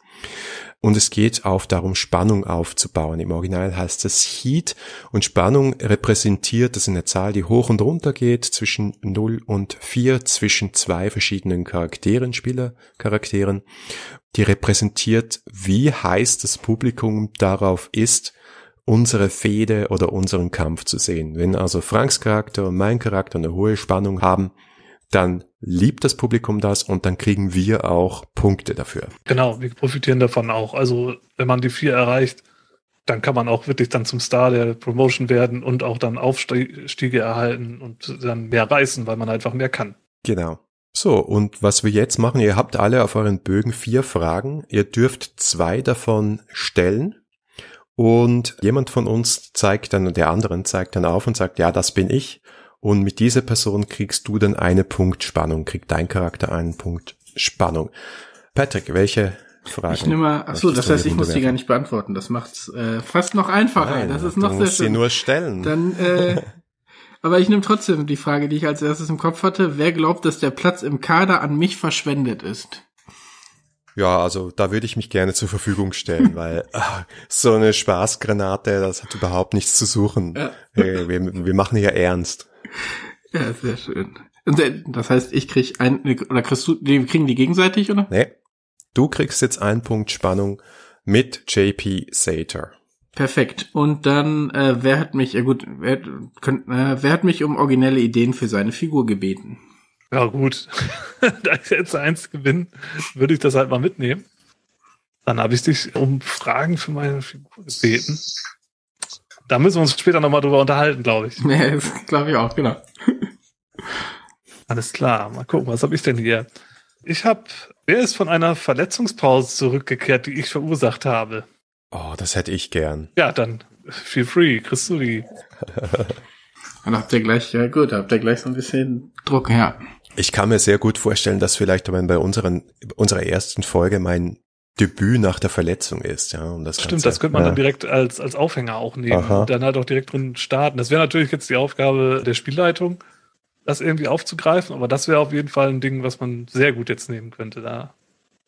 Und es geht auch darum, Spannung aufzubauen. Im Original heißt es Heat und Spannung repräsentiert, das ist eine Zahl, die hoch und runter geht, zwischen 0 und 4, zwischen zwei verschiedenen Charakteren, Spielercharakteren. Die repräsentiert, wie heiß das Publikum darauf ist, unsere Fehde oder unseren Kampf zu sehen. Wenn also Franks Charakter und mein Charakter eine hohe Spannung haben, dann liebt das Publikum das und dann kriegen wir auch Punkte dafür. Genau, wir profitieren davon auch. Also wenn man die vier erreicht, dann kann man auch wirklich dann zum Star der Promotion werden und auch dann Aufstiege erhalten und dann mehr reißen, weil man einfach mehr kann. Genau. So, und was wir jetzt machen, ihr habt alle auf euren Bögen vier Fragen. Ihr dürft zwei davon stellen und jemand von uns zeigt dann, der anderen zeigt dann auf und sagt, ja, das bin ich. Und mit dieser Person kriegst du dann eine Punktspannung, kriegt dein Charakter einen Punkt Spannung. Patrick, welche Frage? Ich nehme, ach so, das heißt, ich muss die gar nicht beantworten. Das macht's äh, fast noch einfacher. Nein, das ist noch du sehr musst schön. sie nur stellen. Dann, äh, aber ich nehme trotzdem die Frage, die ich als erstes im Kopf hatte. Wer glaubt, dass der Platz im Kader an mich verschwendet ist? Ja, also da würde ich mich gerne zur Verfügung stellen, weil ach, so eine Spaßgranate, das hat überhaupt nichts zu suchen. Ja. Hey, äh, wir, wir machen hier ernst. Ja, sehr schön. Äh, das heißt, ich krieg ein, oder kriegst du, die kriegen die gegenseitig, oder? Nee. Du kriegst jetzt einen Punkt Spannung mit JP Sater. Perfekt. Und dann, äh, wer hat mich, ja gut, wer, könnt, äh, wer hat mich um originelle Ideen für seine Figur gebeten? ja gut, da ich jetzt eins gewinne, würde ich das halt mal mitnehmen. Dann habe ich dich um Fragen für meine Figur gebeten. Da müssen wir uns später nochmal drüber unterhalten, glaube ich. Nee, glaube ich auch, genau. Alles klar, mal gucken, was habe ich denn hier? Ich habe, wer ist von einer Verletzungspause zurückgekehrt, die ich verursacht habe? Oh, das hätte ich gern. Ja, dann feel free, kriegst du die. dann habt ihr gleich, ja gut, habt ihr gleich so ein bisschen Druck, ja. Ich kann mir sehr gut vorstellen, dass vielleicht bei unseren, unserer ersten Folge mein Debüt nach der Verletzung ist. Ja, und das Stimmt, Ganze, das könnte man ja. dann direkt als, als Aufhänger auch nehmen Aha. und dann halt auch direkt drin starten. Das wäre natürlich jetzt die Aufgabe der Spielleitung, das irgendwie aufzugreifen, aber das wäre auf jeden Fall ein Ding, was man sehr gut jetzt nehmen könnte, da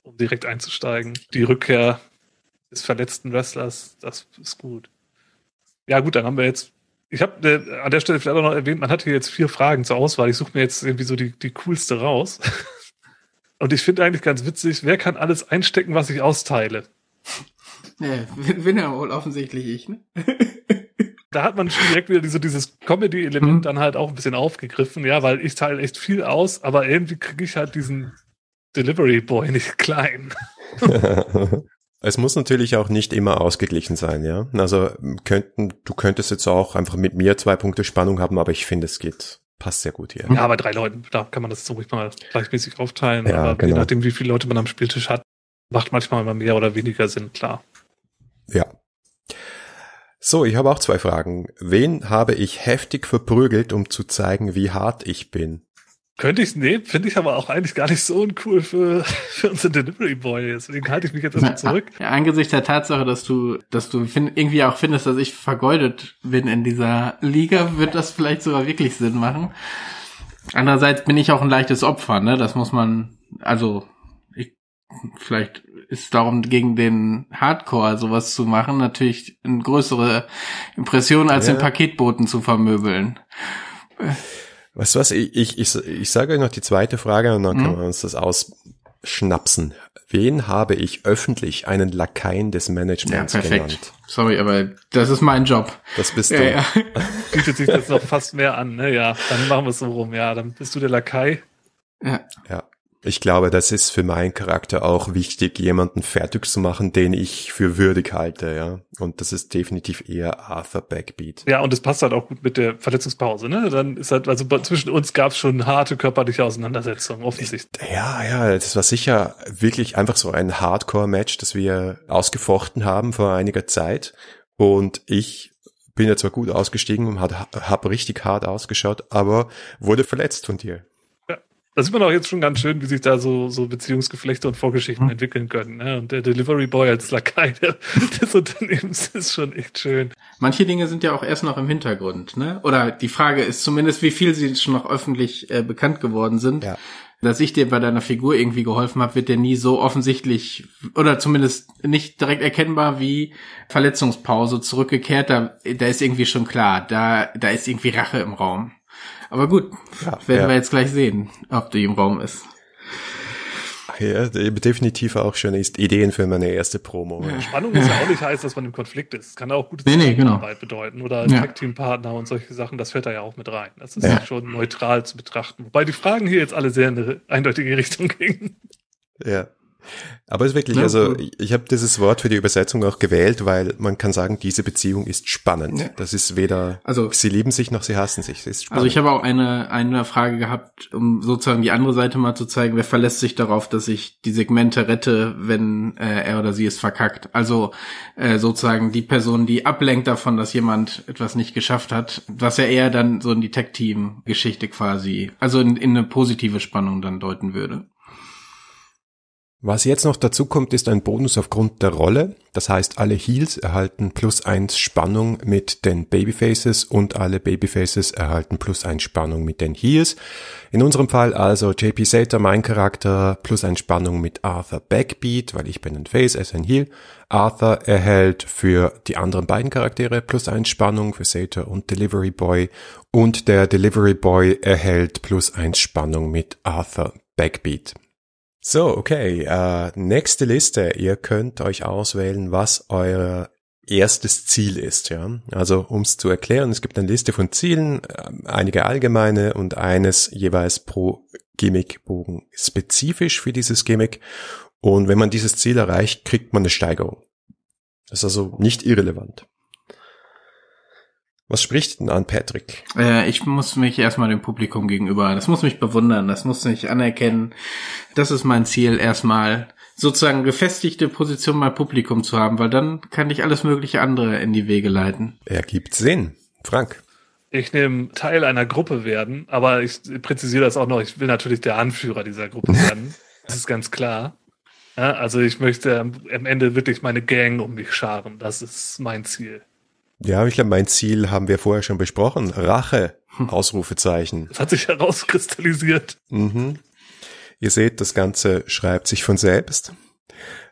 um direkt einzusteigen. Die Rückkehr des verletzten Wrestlers, das ist gut. Ja, gut, dann haben wir jetzt ich habe äh, an der Stelle vielleicht auch noch erwähnt, man hat hier jetzt vier Fragen zur Auswahl. Ich suche mir jetzt irgendwie so die, die coolste raus. Und ich finde eigentlich ganz witzig, wer kann alles einstecken, was ich austeile? Ja, Winner wohl offensichtlich ich, ne? da hat man schon direkt wieder diese, dieses Comedy-Element mhm. dann halt auch ein bisschen aufgegriffen, ja, weil ich teile echt viel aus, aber irgendwie kriege ich halt diesen Delivery Boy nicht klein. Es muss natürlich auch nicht immer ausgeglichen sein, ja. Also könnten, du könntest jetzt auch einfach mit mir zwei Punkte Spannung haben, aber ich finde, es geht, passt sehr gut hier. Ja, bei drei Leuten, da kann man das so ruhig mal gleichmäßig aufteilen. Ja, aber genau. je nachdem, wie viele Leute man am Spieltisch hat, macht manchmal immer mehr oder weniger Sinn, klar. Ja. So, ich habe auch zwei Fragen. Wen habe ich heftig verprügelt, um zu zeigen, wie hart ich bin? Könnte ich es nehmen, finde ich aber auch eigentlich gar nicht so uncool für, für unseren Delivery Boy. Deswegen halte ich mich jetzt erstmal zurück. Angesichts der Tatsache, dass du, dass du find, irgendwie auch findest, dass ich vergeudet bin in dieser Liga, wird das vielleicht sogar wirklich Sinn machen. Andererseits bin ich auch ein leichtes Opfer, ne? Das muss man, also, ich, vielleicht ist darum, gegen den Hardcore sowas zu machen, natürlich eine größere Impression als ja. den Paketboten zu vermöbeln. Weißt du was, ich, ich, ich, ich sage euch noch die zweite Frage und dann mhm. können wir uns das ausschnapsen. Wen habe ich öffentlich einen Lakaien des Managements ja, perfekt. genannt? Sorry, aber das ist mein Job. Das bist ja, du. Ja. Bietet sich das noch fast mehr an, ne? Ja, dann machen wir es so rum. Ja, dann bist du der Lakai. Ja. ja. Ich glaube, das ist für meinen Charakter auch wichtig, jemanden fertig zu machen, den ich für würdig halte, ja. Und das ist definitiv eher Arthur Backbeat. Ja, und das passt halt auch gut mit der Verletzungspause, ne? Dann ist halt, also zwischen uns gab es schon harte körperliche Auseinandersetzungen, offensichtlich. Ja, ja, das war sicher wirklich einfach so ein Hardcore-Match, das wir ausgefochten haben vor einiger Zeit. Und ich bin ja zwar gut ausgestiegen und hab richtig hart ausgeschaut, aber wurde verletzt von dir da sieht man auch jetzt schon ganz schön, wie sich da so, so Beziehungsgeflechte und Vorgeschichten mhm. entwickeln können. Ne? Und der Delivery Boy als Lakai der, des Unternehmens ist schon echt schön. Manche Dinge sind ja auch erst noch im Hintergrund, ne? Oder die Frage ist zumindest, wie viel sie schon noch öffentlich äh, bekannt geworden sind. Ja. Dass ich dir bei deiner Figur irgendwie geholfen habe, wird dir nie so offensichtlich oder zumindest nicht direkt erkennbar wie Verletzungspause zurückgekehrt. Da, da ist irgendwie schon klar, da, da ist irgendwie Rache im Raum. Aber gut, ja, werden ja. wir jetzt gleich sehen, ob die im Raum ist. Ja, definitiv auch schon ist Ideen für meine erste Promo. Ja. Spannung ist ja auch nicht heiß, dass man im Konflikt ist. kann auch gute nee, nee, genau. Zusammenarbeit genau. bedeuten oder ja. Tag-Team-Partner und solche Sachen. Das fällt da ja auch mit rein. Das ist ja. schon neutral zu betrachten. Wobei die Fragen hier jetzt alle sehr in eine eindeutige Richtung gingen. Ja. Aber es ist wirklich, ja, also ich habe dieses Wort für die Übersetzung auch gewählt, weil man kann sagen, diese Beziehung ist spannend. Ja. Das ist weder, also, sie lieben sich noch sie hassen sich. Also ich habe auch eine, eine Frage gehabt, um sozusagen die andere Seite mal zu zeigen, wer verlässt sich darauf, dass ich die Segmente rette, wenn äh, er oder sie es verkackt. Also äh, sozusagen die Person, die ablenkt davon, dass jemand etwas nicht geschafft hat, was ja eher dann so in die Tech-Team-Geschichte quasi, also in, in eine positive Spannung dann deuten würde. Was jetzt noch dazu kommt, ist ein Bonus aufgrund der Rolle. Das heißt, alle Heels erhalten plus eins Spannung mit den Babyfaces und alle Babyfaces erhalten plus eins Spannung mit den Heels. In unserem Fall also JP Sater, mein Charakter, plus eins Spannung mit Arthur Backbeat, weil ich bin ein Face, er ist ein Heel. Arthur erhält für die anderen beiden Charaktere plus eins Spannung für Sater und Delivery Boy und der Delivery Boy erhält plus eins Spannung mit Arthur Backbeat. So, okay. Äh, nächste Liste. Ihr könnt euch auswählen, was euer erstes Ziel ist. Ja? Also um es zu erklären, es gibt eine Liste von Zielen, äh, einige allgemeine und eines jeweils pro Gimmickbogen spezifisch für dieses Gimmick. Und wenn man dieses Ziel erreicht, kriegt man eine Steigerung. Das ist also nicht irrelevant. Was spricht denn an Patrick? Äh, ich muss mich erstmal dem Publikum gegenüber, das muss mich bewundern, das muss mich anerkennen. Das ist mein Ziel, erstmal sozusagen gefestigte Position beim Publikum zu haben, weil dann kann ich alles mögliche andere in die Wege leiten. Ergibt Sinn. Frank. Ich nehme Teil einer Gruppe werden, aber ich präzisiere das auch noch, ich will natürlich der Anführer dieser Gruppe werden. das ist ganz klar. Ja, also ich möchte am Ende wirklich meine Gang um mich scharen. Das ist mein Ziel. Ja, ich glaube, mein Ziel haben wir vorher schon besprochen. Rache, hm. Ausrufezeichen. Das hat sich herauskristallisiert. Mhm. Ihr seht, das Ganze schreibt sich von selbst.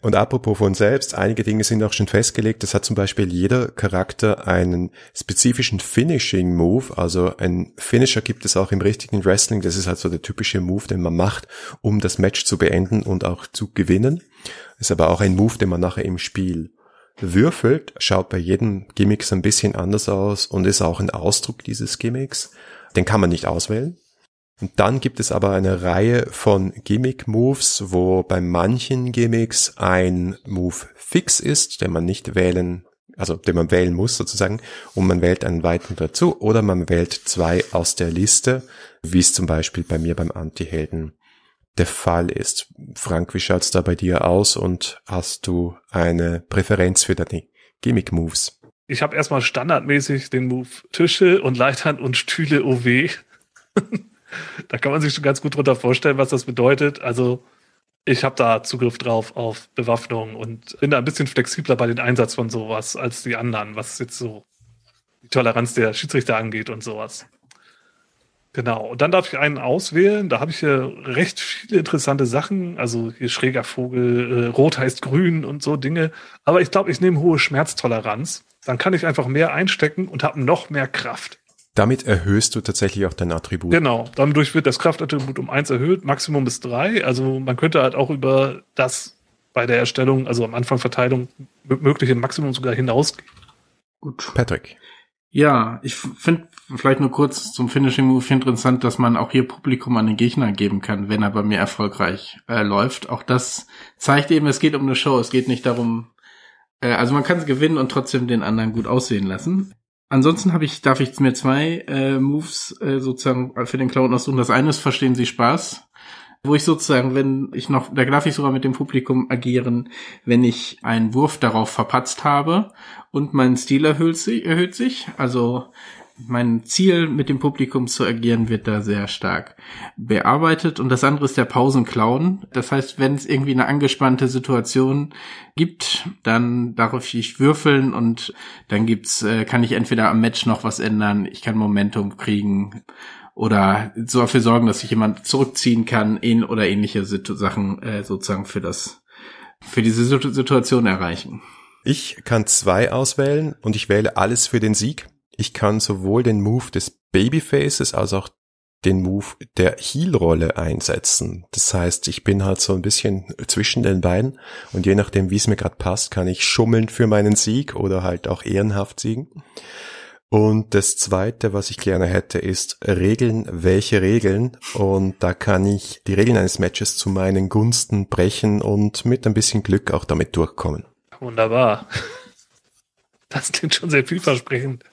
Und apropos von selbst, einige Dinge sind auch schon festgelegt. Das hat zum Beispiel jeder Charakter einen spezifischen Finishing Move. Also ein Finisher gibt es auch im richtigen Wrestling. Das ist halt so der typische Move, den man macht, um das Match zu beenden und auch zu gewinnen. Ist aber auch ein Move, den man nachher im Spiel würfelt, schaut bei jedem Gimmick so ein bisschen anders aus und ist auch ein Ausdruck dieses Gimmicks. Den kann man nicht auswählen. Und dann gibt es aber eine Reihe von Gimmick-Moves, wo bei manchen Gimmicks ein Move fix ist, den man nicht wählen, also den man wählen muss sozusagen, und man wählt einen weiten dazu oder man wählt zwei aus der Liste, wie es zum Beispiel bei mir beim Anti-Helden der Fall ist. Frank, wie schaut es da bei dir aus und hast du eine Präferenz für deine Gimmick-Moves? Ich habe erstmal standardmäßig den Move Tische und Leitern und Stühle OW. da kann man sich schon ganz gut drunter vorstellen, was das bedeutet. Also ich habe da Zugriff drauf auf Bewaffnung und bin da ein bisschen flexibler bei den Einsatz von sowas als die anderen, was jetzt so die Toleranz der Schiedsrichter angeht und sowas. Genau, und dann darf ich einen auswählen. Da habe ich hier recht viele interessante Sachen. Also hier schräger Vogel, äh, rot heißt grün und so Dinge. Aber ich glaube, ich nehme hohe Schmerztoleranz. Dann kann ich einfach mehr einstecken und habe noch mehr Kraft. Damit erhöhst du tatsächlich auch dein Attribut. Genau, dadurch wird das Kraftattribut um eins erhöht, Maximum bis drei. Also man könnte halt auch über das bei der Erstellung, also am Anfang Verteilung, mögliche Maximum sogar hinausgehen. Gut. Patrick. Ja, ich finde vielleicht nur kurz zum Finishing Move interessant, dass man auch hier Publikum an den Gegner geben kann, wenn er bei mir erfolgreich äh, läuft. Auch das zeigt eben, es geht um eine Show. Es geht nicht darum, äh, also man kann es gewinnen und trotzdem den anderen gut aussehen lassen. Ansonsten habe ich, darf ich mir zwei äh, Moves äh, sozusagen für den Clown aussuchen. Das eine ist, verstehen Sie Spaß wo ich sozusagen, wenn ich noch, da darf ich sogar mit dem Publikum agieren, wenn ich einen Wurf darauf verpatzt habe und mein Stil erhöht sich, erhöht sich also mein Ziel, mit dem Publikum zu agieren, wird da sehr stark bearbeitet. Und das andere ist der Pausenclown. Das heißt, wenn es irgendwie eine angespannte Situation gibt, dann darf ich würfeln und dann gibt's, äh, kann ich entweder am Match noch was ändern, ich kann Momentum kriegen oder so dafür sorgen, dass sich jemand zurückziehen kann in oder ähnliche Situ Sachen äh, sozusagen für das für diese Situation erreichen. Ich kann zwei auswählen und ich wähle alles für den Sieg. Ich kann sowohl den Move des Babyfaces als auch den Move der Heal-Rolle einsetzen. Das heißt, ich bin halt so ein bisschen zwischen den beiden und je nachdem, wie es mir gerade passt, kann ich schummeln für meinen Sieg oder halt auch ehrenhaft siegen. Und das zweite, was ich gerne hätte, ist Regeln, welche Regeln. Und da kann ich die Regeln eines Matches zu meinen Gunsten brechen und mit ein bisschen Glück auch damit durchkommen. Wunderbar. Das klingt schon sehr vielversprechend.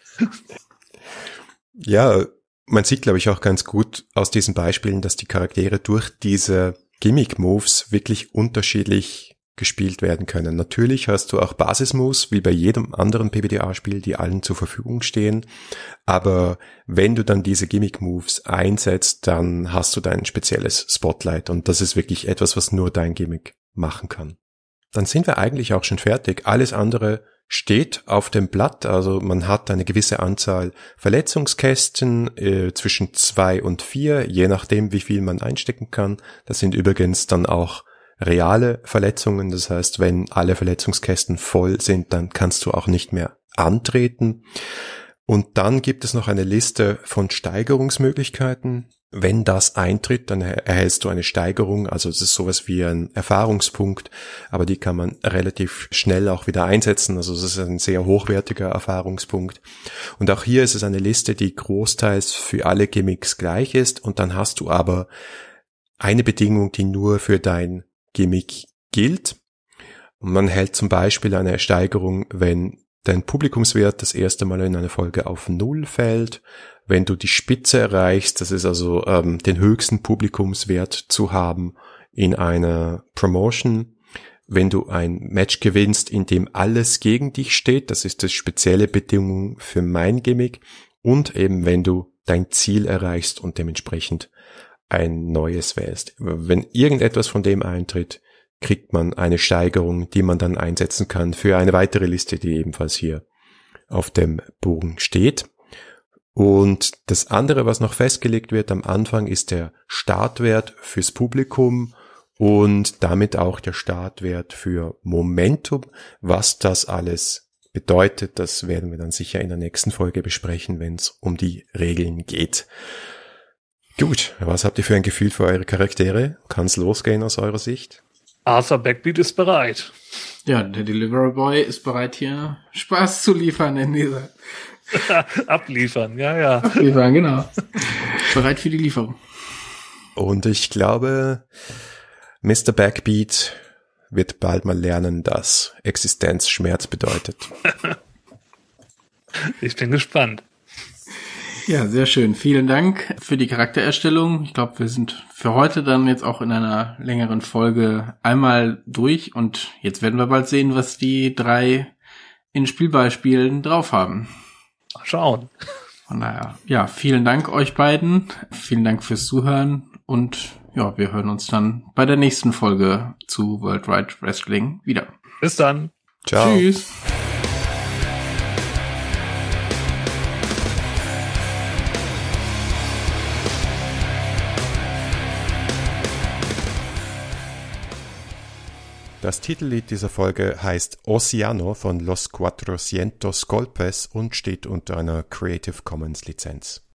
Ja, man sieht, glaube ich, auch ganz gut aus diesen Beispielen, dass die Charaktere durch diese Gimmick-Moves wirklich unterschiedlich gespielt werden können. Natürlich hast du auch Basismoves, wie bei jedem anderen pbda spiel die allen zur Verfügung stehen. Aber wenn du dann diese Gimmick-Moves einsetzt, dann hast du dein spezielles Spotlight. Und das ist wirklich etwas, was nur dein Gimmick machen kann. Dann sind wir eigentlich auch schon fertig. Alles andere steht auf dem Blatt. Also man hat eine gewisse Anzahl Verletzungskästen äh, zwischen zwei und vier, je nachdem, wie viel man einstecken kann. Das sind übrigens dann auch reale Verletzungen. Das heißt, wenn alle Verletzungskästen voll sind, dann kannst du auch nicht mehr antreten. Und dann gibt es noch eine Liste von Steigerungsmöglichkeiten. Wenn das eintritt, dann erhältst du eine Steigerung. Also es ist sowas wie ein Erfahrungspunkt, aber die kann man relativ schnell auch wieder einsetzen. Also es ist ein sehr hochwertiger Erfahrungspunkt. Und auch hier ist es eine Liste, die großteils für alle Gimmicks gleich ist. Und dann hast du aber eine Bedingung, die nur für dein Gimmick gilt. Man hält zum Beispiel eine Steigerung, wenn dein Publikumswert das erste Mal in einer Folge auf Null fällt, wenn du die Spitze erreichst, das ist also ähm, den höchsten Publikumswert zu haben in einer Promotion, wenn du ein Match gewinnst, in dem alles gegen dich steht, das ist die spezielle Bedingung für mein Gimmick, und eben wenn du dein Ziel erreichst und dementsprechend ein neues wählst. Wenn irgendetwas von dem eintritt, kriegt man eine Steigerung, die man dann einsetzen kann für eine weitere Liste, die ebenfalls hier auf dem Bogen steht. Und das andere, was noch festgelegt wird am Anfang, ist der Startwert fürs Publikum und damit auch der Startwert für Momentum. Was das alles bedeutet, das werden wir dann sicher in der nächsten Folge besprechen, wenn es um die Regeln geht. Gut, was habt ihr für ein Gefühl für eure Charaktere? Kann es losgehen aus eurer Sicht? Arthur Backbeat ist bereit. Ja, der Delivery Boy ist bereit, hier Spaß zu liefern in dieser. Abliefern, ja, ja. Abliefern, genau. bereit für die Lieferung. Und ich glaube, Mr. Backbeat wird bald mal lernen, dass Existenz Schmerz bedeutet. ich bin gespannt. Ja, sehr schön. Vielen Dank für die Charaktererstellung. Ich glaube, wir sind für heute dann jetzt auch in einer längeren Folge einmal durch und jetzt werden wir bald sehen, was die drei in Spielbeispielen drauf haben. Schauen. Von daher, ja, vielen Dank euch beiden. Vielen Dank fürs Zuhören und ja, wir hören uns dann bei der nächsten Folge zu World Wide Wrestling wieder. Bis dann. Ciao. Tschüss. Das Titellied dieser Folge heißt Oceano von Los Cuatrocientos Golpes und steht unter einer Creative Commons Lizenz